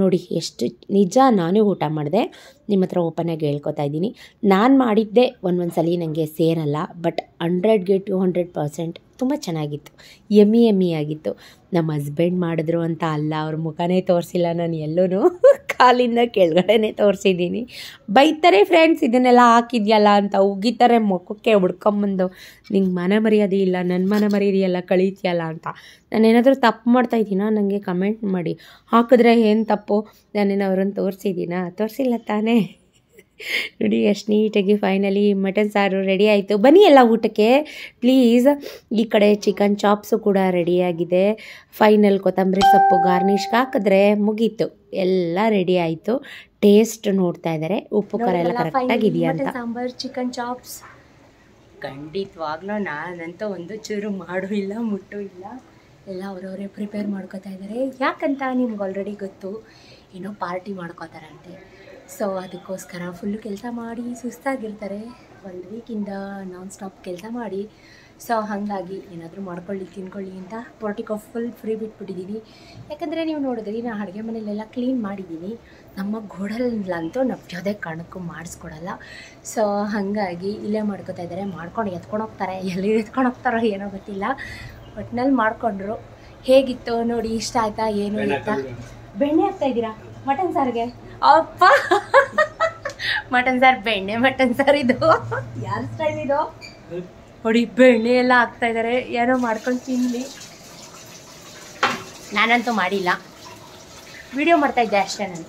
ನೋಡಿ ಎಷ್ಟು ನಿಜ ನಾನೇ ಊಟ ಮಾಡಿದೆ ನಿಮ್ಮ ಹತ್ರ ಓಪನಾಗಿ ಹೇಳ್ಕೊತಾ ಇದ್ದೀನಿ ನಾನು ಮಾಡಿದ್ದೆ ಒಂದೊಂದು ಸಲ ನನಗೆ ಸೇರಲ್ಲ ಬಟ್ ಹಂಡ್ರೆಡ್ಗೆ ಟು ಹಂಡ್ರೆಡ್ ಪರ್ಸೆಂಟ್ ತುಂಬ ಚೆನ್ನಾಗಿತ್ತು ಎಮ್ಮಿ ಎಮ್ಮಿ ಆಗಿತ್ತು ನಮ್ಮ ಹಸ್ಬೆಂಡ್ ಮಾಡಿದ್ರು ಅಂತ ಅಲ್ಲ ಅವ್ರ ಮುಖನೇ ತೋರಿಸಿಲ್ಲ ನಾನು ಎಲ್ಲೂ [laughs] ಕಾಲಿಂದ ಕೆಳಗಡೆ ತೋರಿಸಿದ್ದೀನಿ ಬೈತಾರೆ ಫ್ರೆಂಡ್ಸ್ ಇದನ್ನೆಲ್ಲ ಹಾಕಿದ್ಯಲ್ಲ ಅಂತ ಉಗಿತಾರೆ ಮುಖಕ್ಕೆ ಹುಡ್ಕೊಂಬಂದು ನಿಂಗೆ ಮನ ಮರ್ಯಾದೆ ಇಲ್ಲ ನನ್ನ ಮನ ಮರ್ಯಾದೆಯಲ್ಲ ಕಳೀತಿಯಲ್ಲ ಅಂತ ನಾನೇನಾದರೂ ತಪ್ಪು ಮಾಡ್ತಾ ಇದ್ದೀನ ನನಗೆ ಕಮೆಂಟ್ ಮಾಡಿ ಹಾಕಿದ್ರೆ ಏನು ತಪ್ಪು ಅವ್ರನ್ನ ತೋರಿಸಿದ್ದೀನಾ ತೋರಿಸಿಲ್ಲ ತಾನೇ ನೋಡಿ ಎಷ್ಟು ನೀಟಾಗಿ ಫೈನಲಿ ಮಟನ್ ಸಾರು ರೆಡಿ ಆಯಿತು ಬನ್ನಿ ಎಲ್ಲ ಊಟಕ್ಕೆ ಪ್ಲೀಸ್ ಈ ಕಡೆ ಚಿಕನ್ ಚಾಪ್ಸು ಕೂಡ ರೆಡಿಯಾಗಿದೆ ಫೈನಲ್ ಕೊತ್ತಂಬರಿ ಸೊಪ್ಪು ಗಾರ್ನಿಷ್ಗೆ ಹಾಕಿದ್ರೆ ಮುಗೀತು ಎಲ್ಲ ರೆಡಿ ಆಯಿತು ಟೇಸ್ಟ್ ನೋಡ್ತಾ ಇದ್ದಾರೆ ಉಪ್ಪು ಖಾರ ಎಲ್ಲ ಕರೆಕ್ಟಾಗಿ ಅಂತ ಸಾಂಬಾರು ಚಿಕನ್ ಚಾಪ್ಸ್ ಖಂಡಿತವಾಗ್ಲೂ ನಾನಂತೂ ಒಂದು ಚೂರು ಮಾಡೂ ಇಲ್ಲ ಮುಟ್ಟು ಇಲ್ಲ ಎಲ್ಲ ಅವರವರೇ ಪ್ರಿಪೇರ್ ಮಾಡ್ಕೋತಾ ಇದ್ದಾರೆ ಯಾಕಂತ ನಿಮ್ಗೆ ಆಲ್ರೆಡಿ ಗೊತ್ತು ಏನೋ ಪಾರ್ಟಿ ಮಾಡ್ಕೋತಾರಂತೆ ಸೊ ಅದಕ್ಕೋಸ್ಕರ ಫುಲ್ಲು ಕೆಲಸ ಮಾಡಿ ಸುಸ್ತಾಗಿರ್ತಾರೆ ಒಂದು ವೀಕಿಂದ ನಾನ್ ಸ್ಟಾಪ್ ಕೆಲಸ ಮಾಡಿ ಸೊ ಹಾಗಾಗಿ ಏನಾದರೂ ಮಾಡ್ಕೊಳ್ಳಿ ತಿನ್ಕೊಳ್ಳಿ ಅಂತ ಪೊರ್ಟಿಕೋ ಫುಲ್ ಫ್ರೀ ಬಿಟ್ಬಿಟ್ಟಿದ್ದೀನಿ ಯಾಕಂದರೆ ನೀವು ನೋಡಿದ್ರಿ ನಾನು ಅಡುಗೆ ಮನೆಯಲ್ಲೆಲ್ಲ ಕ್ಲೀನ್ ಮಾಡಿದ್ದೀನಿ ನಮ್ಮ ಗೋಡಲ್ಲಂತೂ ನಾವು ಯಾವುದೇ ಕಾರಣಕ್ಕೂ ಮಾಡಿಸ್ಕೊಡಲ್ಲ ಸೊ ಹಾಗಾಗಿ ಇಲ್ಲೇ ಮಾಡ್ಕೋತಾ ಇದ್ದಾರೆ ಮಾಡ್ಕೊಂಡು ಎತ್ಕೊಂಡು ಹೋಗ್ತಾರೆ ಎಲ್ಲಿ ಎತ್ಕೊಂಡು ಹೋಗ್ತಾರೋ ಏನೋ ಗೊತ್ತಿಲ್ಲ ಒಟ್ನಲ್ಲಿ ಮಾಡಿಕೊಂಡ್ರು ಹೇಗಿತ್ತು ನೋಡಿ ಇಷ್ಟ ಆಯ್ತಾ ಏನು ಆಯ್ತಾ ಬೆಣ್ಣೆ ಹಾಕ್ತಾ ಇದ್ದೀರಾ ಮಟನ್ ಸಾರಿಗೆ ಅಪ್ಪ ಮಟನ್ ಸಾರ್ ಬೆಣ್ಣೆ ಮಟನ್ ಸಾರ್ ಇದು ಯಾರ ಸ್ಟೈಲ್ ಇದು ನೋಡಿ ಬೆಣ್ಣೆ ಎಲ್ಲ ಹಾಕ್ತಾ ಇದಾರೆ ಏನೋ ಮಾಡ್ಕೊಂಡು ತಿನ್ಲಿ ನಾನಂತೂ ಮಾಡಿಲ್ಲ ವಿಡಿಯೋ ಮಾಡ್ತಾ ಇದ್ದೆ ಅಷ್ಟೇ ನಾನು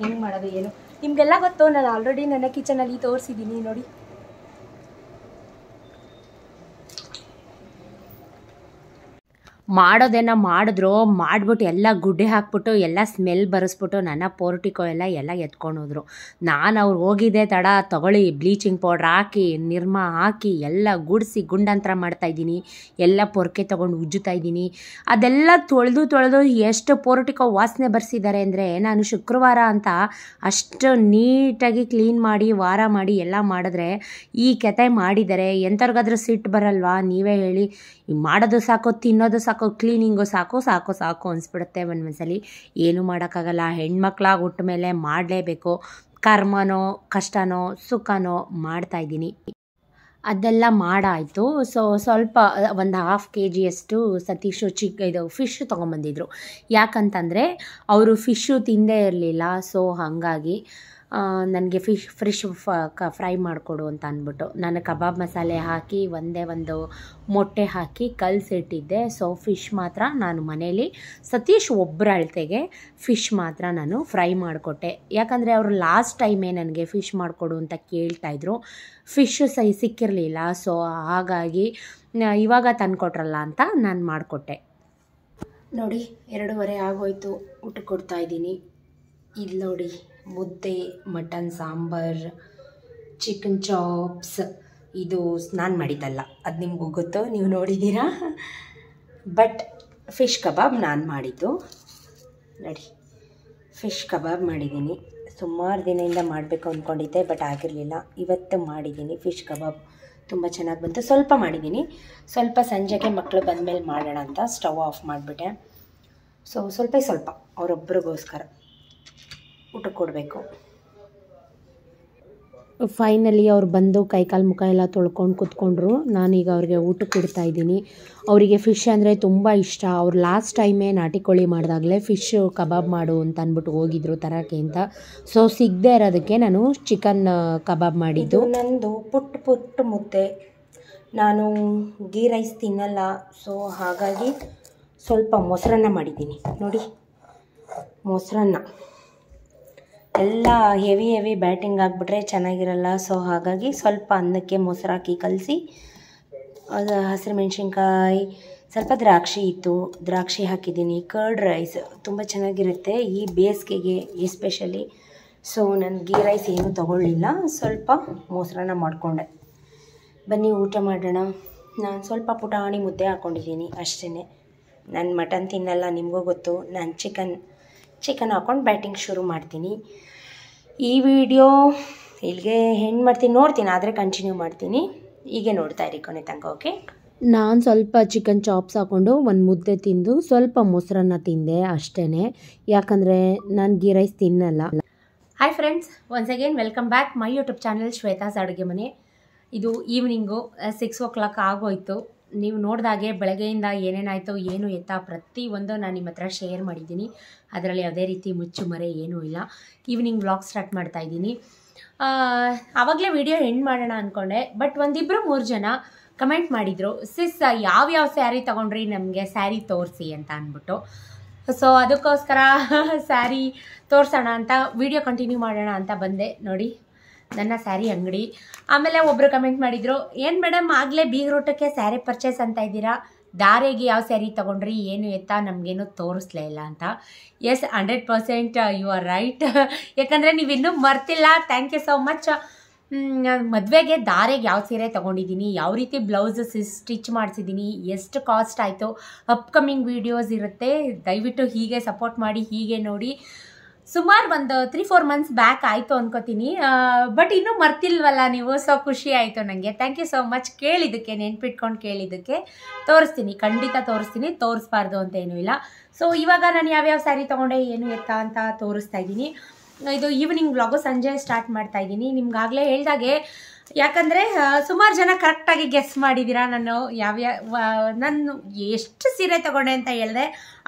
ಹೆಂಗೆ ಮಾಡೋದು ಏನು ನಿಮಗೆಲ್ಲ ಗೊತ್ತು ನಾನು ಆಲ್ರೆಡಿ ನನ್ನ ಕಿಚನಲ್ಲಿ ತೋರಿಸಿದ್ದೀನಿ ನೋಡಿ ಮಾಡೋದೇನೋ ಮಾಡಿದ್ರು ಮಾಡಿಬಿಟ್ಟು ಎಲ್ಲ ಗುಡ್ಡೆ ಹಾಕ್ಬಿಟ್ಟು ಎಲ್ಲ ಸ್ಮೆಲ್ ಬರೆಸ್ಬಿಟ್ಟು ನನ್ನ ಪೋರ್ಟಿಕೋ ಎಲ್ಲ ಎಲ್ಲ ಎತ್ಕೊಂಡು ಹೋದ್ರು ನಾನು ಅವ್ರು ಹೋಗಿದ್ದೆ ತಡ ತಗೊಳ್ಳಿ ಬ್ಲೀಚಿಂಗ್ ಪೌಡ್ರ್ ಹಾಕಿ ನಿರ್ಮ ಹಾಕಿ ಎಲ್ಲ ಗುಡಿಸಿ ಗುಂಡಂತರ ಮಾಡ್ತಾಯಿದ್ದೀನಿ ಎಲ್ಲ ಪೊರ್ಕೆ ತೊಗೊಂಡು ಉಜ್ಜುತ್ತಾ ಇದ್ದೀನಿ ಅದೆಲ್ಲ ತೊಳೆದು ತೊಳೆದು ಎಷ್ಟು ಪೋರ್ಟಿಕೋ ವಾಸನೆ ಬರೆಸಿದ್ದಾರೆ ಅಂದರೆ ನಾನು ಶುಕ್ರವಾರ ಅಂತ ಅಷ್ಟು ನೀಟಾಗಿ ಕ್ಲೀನ್ ಮಾಡಿ ವಾರ ಮಾಡಿ ಎಲ್ಲ ಮಾಡಿದ್ರೆ ಈ ಕೆತೆ ಮಾಡಿದರೆ ಎಂಥವ್ರಿಗಾದ್ರೂ ಸಿಟ್ಟು ಬರಲ್ವಾ ನೀವೇ ಹೇಳಿ ಮಾಡೋದು ಸಾಕು ತಿನ್ನೋದು ಸಾಕು ಸಾಕು ಕ್ಲೀನಿಂಗು ಸಾಕು ಸಾಕು ಸಾಕು ಅನಿಸ್ಬಿಡುತ್ತೆ ಒಂದೊಂದ್ಸಲಿ ಏನೂ ಮಾಡೋಕ್ಕಾಗಲ್ಲ ಹೆಣ್ಮಕ್ಳಾಗಿ ಹುಟ್ಟ ಮೇಲೆ ಮಾಡಲೇಬೇಕು ಕರ್ಮನೋ ಕಷ್ಟನೋ ಸುಖನೋ ಮಾಡ್ತಾಯಿದ್ದೀನಿ ಅದೆಲ್ಲ ಮಾಡಾಯಿತು ಸೊ ಸ್ವಲ್ಪ ಒಂದು ಹಾಫ್ ಕೆ ಜಿಯಷ್ಟು ಸತೀಶು ಚಿಕ್ಕ ಇದು ಫಿಶ್ ತೊಗೊಂಬಂದಿದ್ರು ಯಾಕಂತಂದರೆ ಅವರು ಫಿಶ್ಶು ತಿಂದೇ ಇರಲಿಲ್ಲ ಸೊ ಹಾಗಾಗಿ ನನಗೆ ಫಿಶ್ ಫ್ರೆಶ್ ಫ್ರೈ ಮಾಡಿಕೊಡು ಅಂತ ಅಂದ್ಬಿಟ್ಟು ನಾನು ಕಬಾಬ್ ಮಸಾಲೆ ಹಾಕಿ ಒಂದೇ ಒಂದು ಮೊಟ್ಟೆ ಹಾಕಿ ಕಲಸಿಟ್ಟಿದ್ದೆ ಸೊ ಫಿಶ್ ಮಾತ್ರ ನಾನು ಮನೇಲಿ ಸತೀಶ್ ಒಬ್ಬರ ಅಳತೆಗೆ ಫಿಶ್ ಮಾತ್ರ ನಾನು ಫ್ರೈ ಮಾಡಿಕೊಟ್ಟೆ ಯಾಕಂದರೆ ಅವರು ಲಾಸ್ಟ್ ಟೈಮೇ ನನಗೆ ಫಿಶ್ ಮಾಡಿಕೊಡು ಅಂತ ಕೇಳ್ತಾಯಿದ್ರು ಫಿಶ್ ಸೈ ಸಿಕ್ಕಿರಲಿಲ್ಲ ಸೊ ಹಾಗಾಗಿ ಇವಾಗ ತಂದುಕೊಟ್ರಲ್ಲ ಅಂತ ನಾನು ಮಾಡಿಕೊಟ್ಟೆ ನೋಡಿ ಎರಡೂವರೆ ಆಗೋಯ್ತು ಊಟ ಕೊಡ್ತಾ ಇದ್ದೀನಿ ಇಲ್ಲಿ ನೋಡಿ ಮುದ್ದೆ ಮಟನ್ ಸಾಂಬಾರ್ ಚಿಕನ್ ಚಾಪ್ಸ್ ಇದು ನಾನು ಮಾಡಿದ್ದಲ್ಲ ಅದು ನಿಮ್ಗೆ ಗೊತ್ತು ನೀವು ನೋಡಿದ್ದೀರಾ ಬಟ್ ಫಿಶ್ ಕಬಾಬ್ ನಾನು ಮಾಡಿದ್ದು ನೋಡಿ ಫಿಶ್ ಕಬಾಬ್ ಮಾಡಿದ್ದೀನಿ ಸುಮಾರು ದಿನದಿಂದ ಮಾಡಬೇಕು ಅಂದ್ಕೊಂಡಿದ್ದೆ ಬಟ್ ಆಗಿರಲಿಲ್ಲ ಇವತ್ತು ಮಾಡಿದ್ದೀನಿ ಫಿಶ್ ಕಬಾಬ್ ತುಂಬ ಚೆನ್ನಾಗಿ ಬಂತು ಸ್ವಲ್ಪ ಮಾಡಿದ್ದೀನಿ ಸ್ವಲ್ಪ ಸಂಜೆಗೆ ಮಕ್ಕಳು ಬಂದಮೇಲೆ ಮಾಡೋಣ ಅಂತ ಸ್ಟವ್ ಆಫ್ ಮಾಡಿಬಿಟ್ಟೆ ಸೊ ಸ್ವಲ್ಪ ಸ್ವಲ್ಪ ಅವರೊಬ್ಬರಿಗೋಸ್ಕರ ಊಟಕ್ಕೆ ಕೊಡಬೇಕು ಫೈನಲಿ ಅವ್ರು ಬಂದು ಕೈಕಾಲು ಮುಖ ಎಲ್ಲ ತೊಳ್ಕೊಂಡು ಕುತ್ಕೊಂಡ್ರು ನಾನೀಗ ಅವ್ರಿಗೆ ಊಟ ಕೊಡ್ತಾ ಇದ್ದೀನಿ ಅವರಿಗೆ ಫಿಶ್ ಅಂದರೆ ತುಂಬ ಇಷ್ಟ ಅವ್ರು ಲಾಸ್ಟ್ ಟೈಮೇ ನಾಟಿ ಕೋಳಿ ಮಾಡಿದಾಗಲೇ ಫಿಶ್ ಕಬಾಬ್ ಮಾಡು ಅಂತ ಅಂದ್ಬಿಟ್ಟು ಹೋಗಿದ್ರು ತರೋಕ್ಕೆ ಅಂತ ಸೊ ಸಿಗದೆ ಇರೋದಕ್ಕೆ ನಾನು ಚಿಕನ್ ಕಬಾಬ್ ಮಾಡಿದ್ದು ನಂದು ಪುಟ್ಟ ಪುಟ್ಟ ಮುದ್ದೆ ನಾನು ಗೀ ರೈಸ್ ತಿನ್ನಲ್ಲ ಸೊ ಹಾಗಾಗಿ ಸ್ವಲ್ಪ ಮೊಸರನ್ನ ಮಾಡಿದ್ದೀನಿ ನೋಡಿ ಮೊಸರನ್ನ ಎಲ್ಲ ಹೆವಿ ಹೆವಿ ಬ್ಯಾಟಿಂಗ್ ಆಗಿಬಿಟ್ರೆ ಚೆನ್ನಾಗಿರಲ್ಲ ಸೊ ಹಾಗಾಗಿ ಸ್ವಲ್ಪ ಅನ್ನಕ್ಕೆ ಮೊಸರು ಹಾಕಿ ಕಲಸಿ ಅದು ಹಸಿರು ಮೆಣಸಿನ್ಕಾಯಿ ಸ್ವಲ್ಪ ದ್ರಾಕ್ಷಿ ಇತ್ತು ದ್ರಾಕ್ಷಿ ಹಾಕಿದ್ದೀನಿ ಕರ್ಡ್ ರೈಸ್ ತುಂಬ ಚೆನ್ನಾಗಿರುತ್ತೆ ಈ ಬೇಸಿಗೆಗೆ ಎಸ್ಪೆಷಲಿ ಸೊ ನಾನು ಗೀ ರೈಸ್ ಏನೂ ತೊಗೊಳ್ಳಿಲ್ಲ ಸ್ವಲ್ಪ ಮೊಸರನ್ನ ಮಾಡಿಕೊಂಡೆ ಬನ್ನಿ ಊಟ ಮಾಡೋಣ ನಾನು ಸ್ವಲ್ಪ ಪುಟಾಣಿ ಮುದ್ದೆ ಹಾಕ್ಕೊಂಡಿದ್ದೀನಿ ಅಷ್ಟೇ ನಾನು ಮಟನ್ ತಿನ್ನಲ್ಲ ನಿಮಗೂ ಗೊತ್ತು ನಾನು ಚಿಕನ್ ಚಿಕನ್ ಹಾಕ್ಕೊಂಡು ಬ್ಯಾಟಿಂಗ್ ಶುರು ಮಾಡ್ತೀನಿ ಈ ವಿಡಿಯೋ ಇಲ್ಲಿಗೆ ಹೆಣ್ಣು ಮಾಡ್ತೀನಿ ನೋಡ್ತೀನಿ ಆದರೆ ಕಂಟಿನ್ಯೂ ಮಾಡ್ತೀನಿ ಹೀಗೆ ನೋಡ್ತಾ ಇರಿ ಕೊನೆ ತನಕ ಓಕೆ ನಾನು ಸ್ವಲ್ಪ ಚಿಕನ್ ಚಾಪ್ಸ್ ಹಾಕ್ಕೊಂಡು ಒಂದು ಮುದ್ದೆ ತಿಂದು ಸ್ವಲ್ಪ ಮೊಸರನ್ನ ತಿಂದೆ ಅಷ್ಟೇ ಯಾಕಂದರೆ ನಾನು ಗೀ ರೈಸ್ ತಿನ್ನಲ್ಲ hi friends once again welcome back my YouTube channel Shweta's ಅಡುಗೆ ಮನೆ ಇದು ಈವ್ನಿಂಗು ಸಿಕ್ಸ್ ಓ ಕ್ಲಾಕ್ ಆಗೋಯ್ತು ನೀವು ನೋಡಿದಾಗೆ ಬೆಳಗ್ಗೆಯಿಂದ ಏನೇನಾಯಿತು ಏನು ಎತ್ತ ಪ್ರತಿಯೊಂದು ನಾನು ನಿಮ್ಮ ಹತ್ರ ಶೇರ್ ಮಾಡಿದ್ದೀನಿ ಅದರಲ್ಲಿ ಯಾವುದೇ ರೀತಿ ಮುಚ್ಚು ಮರೆ ಏನೂ ಇಲ್ಲ ಈವ್ನಿಂಗ್ ವ್ಲಾಗ್ ಸ್ಟಾರ್ಟ್ ಮಾಡ್ತಾ ಆವಾಗಲೇ ವಿಡಿಯೋ ಎಂಡ್ ಮಾಡೋಣ ಅಂದ್ಕೊಂಡೆ ಬಟ್ ಒಂದಿಬ್ಬರು ಮೂರು ಜನ ಕಮೆಂಟ್ ಮಾಡಿದರು ಸಿಸ್ ಯಾವ್ಯಾವ ಸ್ಯಾರಿ ತೊಗೊಂಡ್ರಿ ನಮಗೆ ಸ್ಯಾರಿ ತೋರಿಸಿ ಅಂತ ಅಂದ್ಬಿಟ್ಟು ಸೊ ಅದಕ್ಕೋಸ್ಕರ ಸ್ಯಾರಿ [laughs] ತೋರಿಸೋಣ ಅಂತ ವಿಡಿಯೋ ಕಂಟಿನ್ಯೂ ಮಾಡೋಣ ಅಂತ ಬಂದೆ ನೋಡಿ ನನ್ನ ಸ್ಯಾರಿ ಅಂಗಡಿ ಆಮೇಲೆ ಒಬ್ಬರು ಕಮೆಂಟ್ ಮಾಡಿದರು ಏನು ಮೇಡಮ್ ಆಗಲೇ ಬೀಗ್ರೂಟಕ್ಕೆ ಸ್ಯಾರಿ ಪರ್ಚೇಸ್ ಅಂತ ಇದ್ದೀರಾ ದಾರೆಗೆ ಯಾವ ಸ್ಯಾರಿ ತೊಗೊಂಡ್ರಿ ಏನು ಎತ್ತಾ ನಮಗೇನು ತೋರಿಸ್ಲೇ ಇಲ್ಲ ಅಂತ yes hundred percent you are right ಯಾಕಂದರೆ ನೀವಿನ್ನೂ ಮರ್ತಿಲ್ಲ ಥ್ಯಾಂಕ್ ಯು ಸೋ ಮಚ್ ಮದುವೆಗೆ ದಾರೆಗೆ ಯಾವ ಸೀರೆ ತೊಗೊಂಡಿದ್ದೀನಿ ಯಾವ ರೀತಿ ಬ್ಲೌಸ್ ಸ್ಟಿಚ್ ಮಾಡಿಸಿದ್ದೀನಿ ಎಷ್ಟು ಕಾಸ್ಟ್ ಆಯಿತು ಅಪ್ಕಮಿಂಗ್ ವೀಡಿಯೋಸ್ ಇರುತ್ತೆ ದಯವಿಟ್ಟು ಹೀಗೆ ಸಪೋರ್ಟ್ ಮಾಡಿ ಹೀಗೆ ನೋಡಿ ಸುಮಾರು ಒಂದು ತ್ರೀ ಫೋರ್ ಮಂತ್ಸ್ ಬ್ಯಾಕ್ ಆಯಿತು ಅನ್ಕೋತೀನಿ ಬಟ್ ಇನ್ನೂ ಮರ್ತಿಲ್ವಲ್ಲ ನೀವು ಸೊ ಖುಷಿ ಆಯಿತು ನನಗೆ ಥ್ಯಾಂಕ್ ಯು ಸೊ ಮಚ್ ಕೇಳಿದ್ದಕ್ಕೆ ನೆನ್ಪಿಟ್ಕೊಂಡು ಕೇಳಿದ್ದಕ್ಕೆ ತೋರಿಸ್ತೀನಿ ಖಂಡಿತ ತೋರಿಸ್ತೀನಿ ತೋರಿಸ್ಬಾರ್ದು ಅಂತ ಏನೂ ಇಲ್ಲ ಸೊ ಇವಾಗ ನಾನು ಯಾವ್ಯಾವ ಸ್ಯಾರಿ ತೊಗೊಂಡೆ ಏನು ಎತ್ತ ಅಂತ ತೋರಿಸ್ತಾ ಇದ್ದೀನಿ ಇದು ಈವ್ನಿಂಗ್ ಬ್ಲಾಗು ಸಂಜೆ ಸ್ಟಾರ್ಟ್ ಮಾಡ್ತಾ ಇದ್ದೀನಿ ನಿಮ್ಗಾಗಲೇ ಹೇಳಿದಾಗೆ ಯಾಕಂದರೆ ಸುಮಾರು ಜನ ಕರೆಕ್ಟಾಗಿ ಗೆಸ್ ಮಾಡಿದ್ದೀರಾ ನಾನು ಯಾವ್ಯಾವ ನಾನು ಎಷ್ಟು ಸೀರೆ ತೊಗೊಂಡೆ ಅಂತ ಹೇಳಿದೆ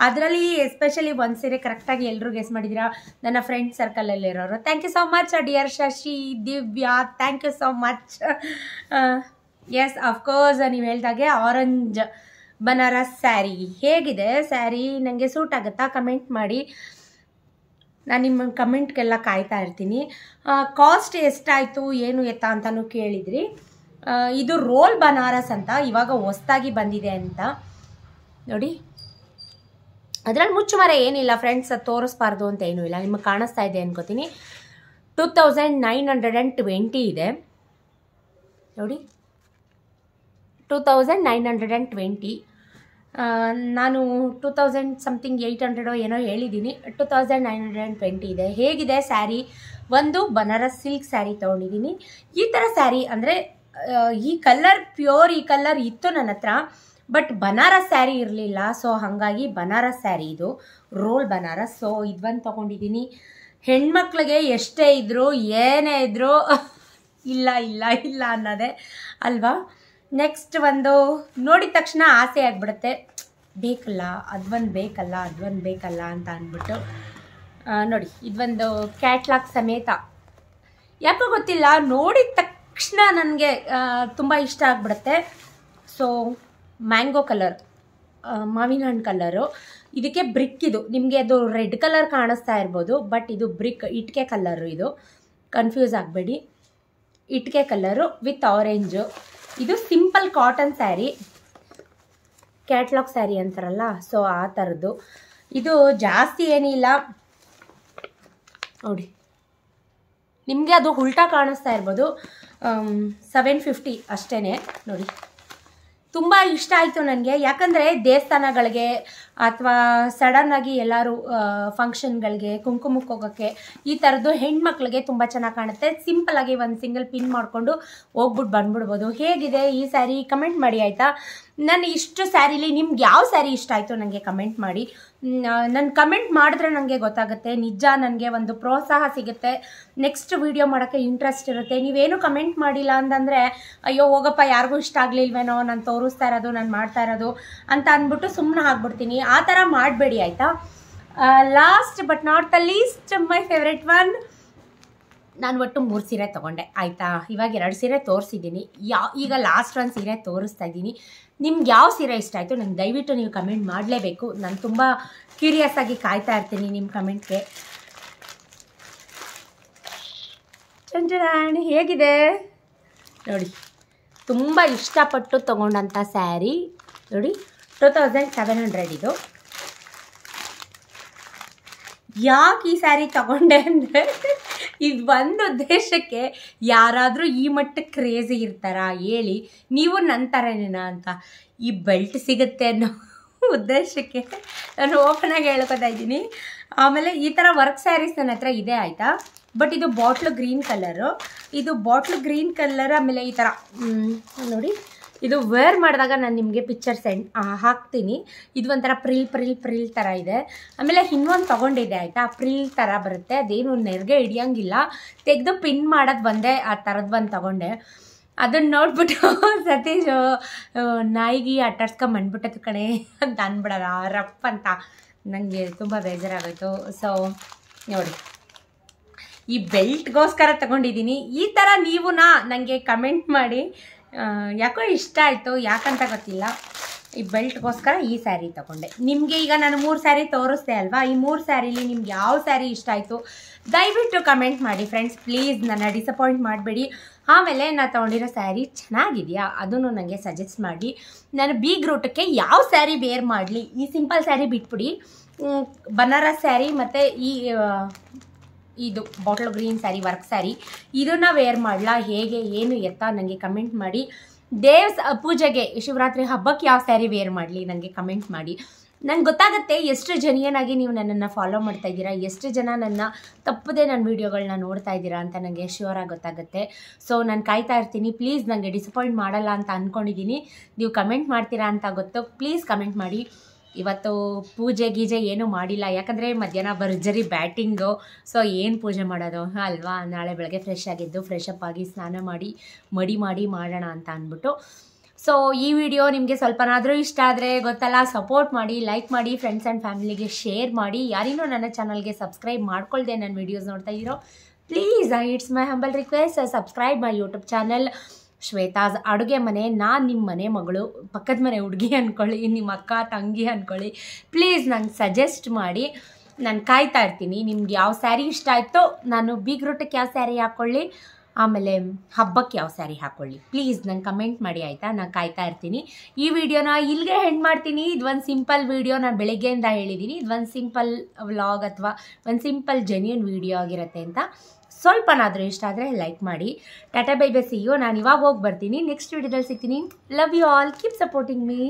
ಅದರಲ್ಲಿ ಎಸ್ಪೆಷಲಿ ಒಂದು ಸೀರೆ ಕರೆಕ್ಟಾಗಿ ಎಲ್ಲರೂ ಗೆಸ್ ಮಾಡಿದ್ದೀರಾ ನನ್ನ ಫ್ರೆಂಡ್ ಸರ್ಕಲಲ್ಲಿರೋರು thank you so much dear Shashi Divya thank you so much yes of course ನೀವು ಹೇಳ್ದಾಗೆ ಆರೆಂಜ್ ಬನಾರಸ್ ಸ್ಯಾರಿ ಹೇಗಿದೆ ಸ್ಯಾರಿ ನನಗೆ ಸೂಟ್ ಆಗುತ್ತಾ ಕಮೆಂಟ್ ಮಾಡಿ ನಾನು ನಿಮ್ಮ ಕಮೆಂಟ್ಗೆಲ್ಲ ಕಾಯ್ತಾ ಇರ್ತೀನಿ ಕಾಸ್ಟ್ ಎಷ್ಟಾಯಿತು ಏನು ಎತ್ತ ಅಂತಲೂ ಕೇಳಿದ್ರಿ ಇದು ರೋಲ್ ಬನಾರಸ್ ಅಂತ ಇವಾಗ ಹೊಸ್ದಾಗಿ ಬಂದಿದೆ ಅಂತ ನೋಡಿ ಅದರಲ್ಲಿ ಮುಚ್ಚು ಮರ ಏನಿಲ್ಲ ಫ್ರೆಂಡ್ಸ್ ತೋರಿಸ್ಬಾರ್ದು ಅಂತ ಏನೂ ಇಲ್ಲ ನಿಮಗೆ ಕಾಣಿಸ್ತಾ ಇದೆ ಅನ್ಕೋತೀನಿ two thousand nine hundred and twenty ಇದೆ ನೋಡಿ two thousand nine hundred and twenty ನಾನು ಟೂ ತೌಸಂಡ್ ಸಮಥಿಂಗ್ ಏಯ್ಟ್ ಹಂಡ್ರೆಡೋ ಏನೋ ಹೇಳಿದ್ದೀನಿ two thousand nine hundred and twenty ಇದೆ ಹೇಗಿದೆ ಸ್ಯಾರಿ ಒಂದು ಬನಾರಸ್ ಸಿಲ್ಕ್ ಸ್ಯಾರಿ ತೊಗೊಂಡಿದ್ದೀನಿ ಈ ಥರ ಸ್ಯಾರಿ ಅಂದರೆ ಈ ಕಲ್ಲರ್ ಪ್ಯೂರ್ ಈ ಕಲ್ಲರ್ ಇತ್ತು ನನ್ನ ಹತ್ರ ಬಟ್ ಬನಾರಸ್ ಸ್ಯಾರಿ ಇರಲಿಲ್ಲ ಸೊ ಹಾಗಾಗಿ ಬನಾರಸ್ ಸ್ಯಾರಿ ಇದು ರೋಲ್ ಬನಾರಸ್ ಸೊ ಇದು ಬಂದು ತೊಗೊಂಡಿದ್ದೀನಿ ಹೆಣ್ಮಕ್ಳಿಗೆ ಎಷ್ಟೇ ಇದ್ದರೂ ಏನೇ ಇದ್ದರೂ [laughs] ಇಲ್ಲ ಇಲ್ಲ ಇಲ್ಲ ಅನ್ನೋದೇ ಅಲ್ವಾ ನೆಕ್ಸ್ಟ್ ಒಂದು ನೋಡಿದ ತಕ್ಷಣ ಆಸೆ ಆಗಿಬಿಡುತ್ತೆ ಬೇಕಲ್ಲ ಅದೊಂದು ಬೇಕಲ್ಲ ಅದೊಂದು ಬೇಕಲ್ಲ ಅಂತ ಅಂದ್ಬಿಟ್ಟು ನೋಡಿ ಇದೊಂದು ಕ್ಯಾಟ್ಲಾಗ್ ಸಮೇತ ಯಾಕೋ ಗೊತ್ತಿಲ್ಲ ನೋಡಿದ ತಕ್ಷಣ ನನಗೆ ತುಂಬ ಇಷ್ಟ ಆಗ್ಬಿಡುತ್ತೆ ಸೊ ಮ್ಯಾಂಗೋ ಕಲರ್ ಮಾವಿನ ಹಣ್ಣು ಕಲ್ಲರು ಇದಕ್ಕೆ ಬ್ರಿಕ್ ಇದು ನಿಮಗೆ ಅದು ರೆಡ್ ಕಲರ್ ಕಾಣಿಸ್ತಾ ಇರ್ಬೋದು ಬಟ್ ಇದು ಬ್ರಿಕ್ ಇಟ್ಕೆ ಕಲ್ಲರು ಇದು ಕನ್ಫ್ಯೂಸ್ ಆಗಬೇಡಿ ಇಟ್ಕೆ ಕಲ್ಲರು ವಿತ್ ಆರೆಂಜು ಇದು simple cotton sari catalogue sari ಅಂತಾರಲ್ಲ ಸೊ ಆ ಥರದ್ದು ಇದು ಜಾಸ್ತಿ ಏನಿಲ್ಲ ನೋಡಿ ನಿಮಗೆ ಅದು ಉಲ್ಟಾ ಕಾಣಿಸ್ತಾ ಇರ್ಬೋದು ಸೆವೆನ್ ಫಿಫ್ಟಿ ಅಷ್ಟೇ ನೋಡಿ ತುಂಬ ಇಷ್ಟ ಆಯಿತು ನನಗೆ ಯಾಕಂದರೆ ದೇವಸ್ಥಾನಗಳಿಗೆ ಅಥವಾ ಸಡನ್ನಾಗಿ ಎಲ್ಲರೂ ಫಂಕ್ಷನ್ಗಳಿಗೆ ಕುಂಕುಮಕ್ಕೆ ಹೋಗೋಕ್ಕೆ ಈ ಥರದ್ದು ಹೆಣ್ಮಕ್ಳಿಗೆ ತುಂಬ ಚೆನ್ನಾಗಿ ಕಾಣುತ್ತೆ ಸಿಂಪಲಾಗಿ ಒಂದು ಸಿಂಗಲ್ ಪಿನ್ ಮಾಡಿಕೊಂಡು ಹೋಗ್ಬಿಟ್ಟು ಬಂದ್ಬಿಡ್ಬೋದು ಹೇಗಿದೆ ಈ ಸ್ಯಾರಿ ಕಮೆಂಟ್ ಮಾಡಿ ಆಯಿತಾ ನಾನು ಇಷ್ಟು ಸ್ಯಾರಿಲಿ ನಿಮ್ಗೆ ಯಾವ ಸ್ಯಾರಿ ಇಷ್ಟ ಆಯಿತು ನನಗೆ ಕಮೆಂಟ್ ಮಾಡಿ ನನ್ನ ಕಮೆಂಟ್ ಮಾಡಿದ್ರೆ ನನಗೆ ಗೊತ್ತಾಗುತ್ತೆ ನಿಜ ನನಗೆ ಒಂದು ಪ್ರೋತ್ಸಾಹ ಸಿಗುತ್ತೆ ನೆಕ್ಸ್ಟ್ ವೀಡಿಯೋ ಮಾಡೋಕ್ಕೆ ಇಂಟ್ರೆಸ್ಟ್ ಇರುತ್ತೆ ನೀವೇನು ಕಮೆಂಟ್ ಮಾಡಿಲ್ಲ ಅಂತಂದರೆ ಅಯ್ಯೋ ಹೋಗಪ್ಪ ಯಾರಿಗೂ ಇಷ್ಟ ಆಗಲಿಲ್ವೇನೋ ನಾನು ತೋರಿಸ್ತಾ ಇರೋದು ನಾನು ಮಾಡ್ತಾ ಇರೋದು ಅಂತ ಅಂದ್ಬಿಟ್ಟು ಸುಮ್ಮನೆ ಹಾಕ್ಬಿಡ್ತೀನಿ ಆ ಥರ ಮಾಡಬೇಡಿ ಆಯಿತಾ last but not the least my favourite one ನಾನು ಒಟ್ಟು ಮೂರು ಸೀರೆ ತೊಗೊಂಡೆ ಆಯಿತಾ ಇವಾಗ ಎರಡು ಸೀರೆ ತೋರಿಸಿದ್ದೀನಿ ಯಾ ಈಗ ಲಾಸ್ಟ್ ಒಂದು ಸೀರೆ ತೋರಿಸ್ತಾ ಇದ್ದೀನಿ ನಿಮ್ಗೆ ಯಾವ ಸೀರೆ ಇಷ್ಟ ಆಯಿತು ನನಗೆ ದಯವಿಟ್ಟು ನೀವು ಕಮೆಂಟ್ ಮಾಡಲೇಬೇಕು ನಾನು ತುಂಬ ಕ್ಯೂರಿಯಸ್ ಆಗಿ ಕಾಯ್ತಾ ಇರ್ತೀನಿ ನಿಮ್ಮ ಕಮೆಂಟ್ಗೆ ಚಂಚರಾಣಿ ಹೇಗಿದೆ ನೋಡಿ ತುಂಬ ಇಷ್ಟಪಟ್ಟು ತೊಗೊಂಡಂಥ ಸ್ಯಾರಿ ನೋಡಿ ಟೂ ತೌಸಂಡ್ ಸೆವೆನ್ ಹಂಡ್ರೆಡ್ ಇದು ಯಾಕೆ ಈ ಸ್ಯಾರಿ ತಗೊಂಡೆ ಅಂದರೆ ಇದು ಒಂದು ಉದ್ದೇಶಕ್ಕೆ ಯಾರಾದರೂ ಈ ಮಟ್ಟಕ್ಕೆ ಕ್ರೇಜಿ ಇರ್ತಾರಾ ಹೇಳಿ ನೀವು ನನ್ನ ಅಂತ ಈ ಬೆಲ್ಟ್ ಸಿಗುತ್ತೆ ಅನ್ನೋ ಉದ್ದೇಶಕ್ಕೆ ನಾನು ಓಪನ್ ಆಗಿ ಹೇಳ್ಕೊತಾ ಇದ್ದೀನಿ ಆಮೇಲೆ ಈ ಥರ ವರ್ಕ್ ಸ್ಯಾರೀಸ್ ನನ್ನ ಹತ್ರ ಇದೆ ಆಯಿತಾ ಬಟ್ ಇದು ಬಾಟ್ಲು ಗ್ರೀನ್ ಕಲರು ಇದು ಬಾಟ್ಲು ಗ್ರೀನ್ ಕಲರ್ ಆಮೇಲೆ ಈ ಥರ ನೋಡಿ ಇದು ವೇರ್ ಮಾಡಿದಾಗ ನಾನು ನಿಮಗೆ ಪಿಕ್ಚರ್ ಸೆಂಡ್ ಹಾಕ್ತೀನಿ ಇದು ಒಂಥರ ಪ್ರಿಲ್ ಪ್ರಿಲ್ ಪ್ರಿಲ್ ಥರ ಇದೆ ಆಮೇಲೆ ಇನ್ನೊಂದು ತೊಗೊಂಡಿದ್ದೆ ಆಯಿತಾ ಪ್ರಿಲ್ ಥರ ಬರುತ್ತೆ ಅದೇನು ನೆರಿಗೆ ಹಿಡಿಯೋಂಗಿಲ್ಲ ತೆಗೆದು ಪಿನ್ ಮಾಡೋದು ಒಂದೇ ಆ ಥರದ್ದು ಒಂದು ತೊಗೊಂಡೆ ಅದನ್ನ ನೋಡ್ಬಿಟ್ಟು [laughs] ಸತೀಶ್ ನಾಯಿಗೆ ಆಟಾಡ್ಸ್ಕೊಂಬಂದ್ಬಿಟ್ಟದ ಕಣೆ ಅಂತ ಅನ್ಬಿಡಲ್ಲ ರಫ್ ಅಂತ ನನಗೆ ತುಂಬ ಬೇಜಾರಾಗೋಯ್ತು ಸೊ ನೋಡಿ ಈ ಬೆಲ್ಟ್ಗೋಸ್ಕರ ತಗೊಂಡಿದ್ದೀನಿ ಈ ಥರ ನಾ ನನಗೆ ಕಮೆಂಟ್ ಮಾಡಿ ಯಾಕೋ ಇಷ್ಟ ಆಯಿತು ಯಾಕಂತ ಗೊತ್ತಿಲ್ಲ ಈ ಬೆಲ್ಟ್ಗೋಸ್ಕರ ಈ ಸ್ಯಾರಿ ತಗೊಂಡೆ ನಿಮಗೆ ಈಗ ನಾನು ಮೂರು ಸ್ಯಾರಿ ತೋರಿಸ್ದೆ ಅಲ್ವಾ ಈ ಮೂರು ಸ್ಯಾರಿಲಿ ನಿಮ್ಗೆ ಯಾವ ಸ್ಯಾರಿ ಇಷ್ಟ ಆಯಿತು ದಯವಿಟ್ಟು ಕಮೆಂಟ್ ಮಾಡಿ ಫ್ರೆಂಡ್ಸ್ ಪ್ಲೀಸ್ ನನ್ನ ಡಿಸಪಾಯಿಂಟ್ ಮಾಡಬೇಡಿ ಆಮೇಲೆ ನಾನು ತೊಗೊಂಡಿರೋ ಸ್ಯಾರಿ ಚೆನ್ನಾಗಿದೆಯಾ ಅದನ್ನು ನನಗೆ ಸಜೆಸ್ಟ್ ಮಾಡಿ ನಾನು ಬಿ ಗ್ರೂಟಕ್ಕೆ ಯಾವ ಸ್ಯಾರಿ ಬೇರ್ ಮಾಡಲಿ ಈ ಸಿಂಪಲ್ ಸ್ಯಾರಿ ಬಿಟ್ಬಿಡಿ ಬನಾರಸ್ ಸ್ಯಾರಿ ಮತ್ತು ಈ ಇದು bottle green sari work sari ಇದನ್ನು ವೇರ್ ಮಾಡಲಾ ಹೇಗೆ ಏನು ಎತ್ತಾ ನನಗೆ ಕಮೆಂಟ್ ಮಾಡಿ ದೇವ್ಸ್ ಪೂಜೆಗೆ ಶಿವರಾತ್ರಿ ಹಬ್ಬಕ್ಕೆ ಯಾವ ಸ್ಯಾರಿ ವೇರ್ ಮಾಡಲಿ ನನಗೆ ಕಮೆಂಟ್ ಮಾಡಿ ನಂಗೆ ಗೊತ್ತಾಗುತ್ತೆ ಎಷ್ಟು ಜನಿಯನಾಗಿ ನೀವು ನನ್ನನ್ನು ಫಾಲೋ ಮಾಡ್ತಾ ಇದ್ದೀರಾ ಎಷ್ಟು ಜನ ನನ್ನ ತಪ್ಪದೇ ನನ್ನ ವೀಡಿಯೋಗಳನ್ನ ನೋಡ್ತಾ ಇದ್ದೀರಾ ಅಂತ ನನಗೆ ಶ್ಯೂರಾಗಿ ಗೊತ್ತಾಗುತ್ತೆ ಸೊ ನಾನು ಕಾಯ್ತಾ ಇರ್ತೀನಿ ಪ್ಲೀಸ್ ನನಗೆ ಡಿಸಪಾಯಿಂಟ್ ಮಾಡಲ್ಲ ಅಂತ ಅಂದ್ಕೊಂಡಿದ್ದೀನಿ ನೀವು ಕಮೆಂಟ್ ಮಾಡ್ತೀರಾ ಅಂತ ಗೊತ್ತು ಪ್ಲೀಸ್ ಕಮೆಂಟ್ ಮಾಡಿ ಇವತ್ತು ಪೂಜೆ ಗೀಜೆ ಏನೂ ಮಾಡಿಲ್ಲ ಯಾಕಂದರೆ ಮಧ್ಯಾಹ್ನ ಭರ್ಜರಿ ಬ್ಯಾಟಿಂಗು ಸೊ ಏನು ಪೂಜೆ ಮಾಡೋದು ಅಲ್ವಾ ನಾಳೆ ಬೆಳಗ್ಗೆ ಫ್ರೆಶ್ ಆಗಿದ್ದು ಫ್ರೆಶ್ ಆಗಿ ಸ್ನಾನ ಮಾಡಿ ಮಡಿ ಮಾಡಿ ಮಾಡೋಣ ಅಂತ ಅಂದ್ಬಿಟ್ಟು ಸೊ ಈ ವಿಡಿಯೋ ನಿಮಗೆ ಸ್ವಲ್ಪನಾದರೂ ಇಷ್ಟ ಆದರೆ ಗೊತ್ತಲ್ಲ ಸಪೋರ್ಟ್ ಮಾಡಿ ಲೈಕ್ ಮಾಡಿ ಫ್ರೆಂಡ್ಸ್ ಆ್ಯಂಡ್ ಫ್ಯಾಮಿಲಿಗೆ ಶೇರ್ ಮಾಡಿ ಯಾರಿನೂ ನನ್ನ ಚಾನಲ್ಗೆ ಸಬ್ಸ್ಕ್ರೈಬ್ ಮಾಡ್ಕೊಳ್ದೆ ನನ್ನ ವೀಡಿಯೋಸ್ ನೋಡ್ತಾ ಇದ್ದೀರೋ please it's my humble request subscribe my YouTube channel Shweta's ಅಡುಗೆ ಮನೆ ನಾನು ನಿಮ್ಮ ಮನೆ ಮಗಳು ಪಕ್ಕದ ಮನೆ ಹುಡುಗಿ ಅಂದ್ಕೊಳ್ಳಿ ನಿಮ್ಮ ಅಕ್ಕ ತಂಗಿ ಅಂದ್ಕೊಳ್ಳಿ ಪ್ಲೀಸ್ ನಂಗೆ ಸಜೆಸ್ಟ್ ಮಾಡಿ ನಾನು ಕಾಯ್ತಾ ಇರ್ತೀನಿ ನಿಮ್ಗೆ ಯಾವ ಸ್ಯಾರಿ ಇಷ್ಟ ಆಯಿತೋ ನಾನು ಬೀಗ್ರೂಟಕ್ಕೆ ಯಾವ ಸ್ಯಾರಿ ಹಾಕ್ಕೊಳ್ಳಿ ಆಮೇಲೆ ಹಬ್ಬಕ್ಕೆ ಯಾವ ಸ್ಯಾರಿ ಹಾಕ್ಕೊಳ್ಳಿ ಪ್ಲೀಸ್ ನಂಗೆ ಕಮೆಂಟ್ ಮಾಡಿ ಆಯಿತಾ ನಾನು ಕಾಯ್ತಾ ಇರ್ತೀನಿ ಈ ವಿಡಿಯೋನ ಇಲ್ಲಿಗೆ ಹೆಂಡ್ ಮಾಡ್ತೀನಿ ಇದೊಂದು ಸಿಂಪಲ್ ವಿಡಿಯೋ ನಾನು ಬೆಳಗ್ಗೆಯಿಂದ ಹೇಳಿದ್ದೀನಿ ಇದೊಂದು ಸಿಂಪಲ್ ವ್ಲಾಗ್ ಅಥವಾ ಒಂದು ಸಿಂಪಲ್ ಜೆನ್ಯೂನ್ ವಿಡಿಯೋ ಆಗಿರುತ್ತೆ ಅಂತ ಸ್ವಲ್ಪನಾದರೂ ಇಷ್ಟ ಆದರೆ ಲೈಕ್ ಮಾಡಿ ಟಾಟಾ ಬೈ ಬೈ ಸಿಯೋ ನಾನು ಇವಾಗ ಹೋಗಿ ಬರ್ತೀನಿ ನೆಕ್ಸ್ಟ್ ವಿಡಿಯೋದಲ್ಲಿ ಸಿಗ್ತೀನಿ love you all keep supporting me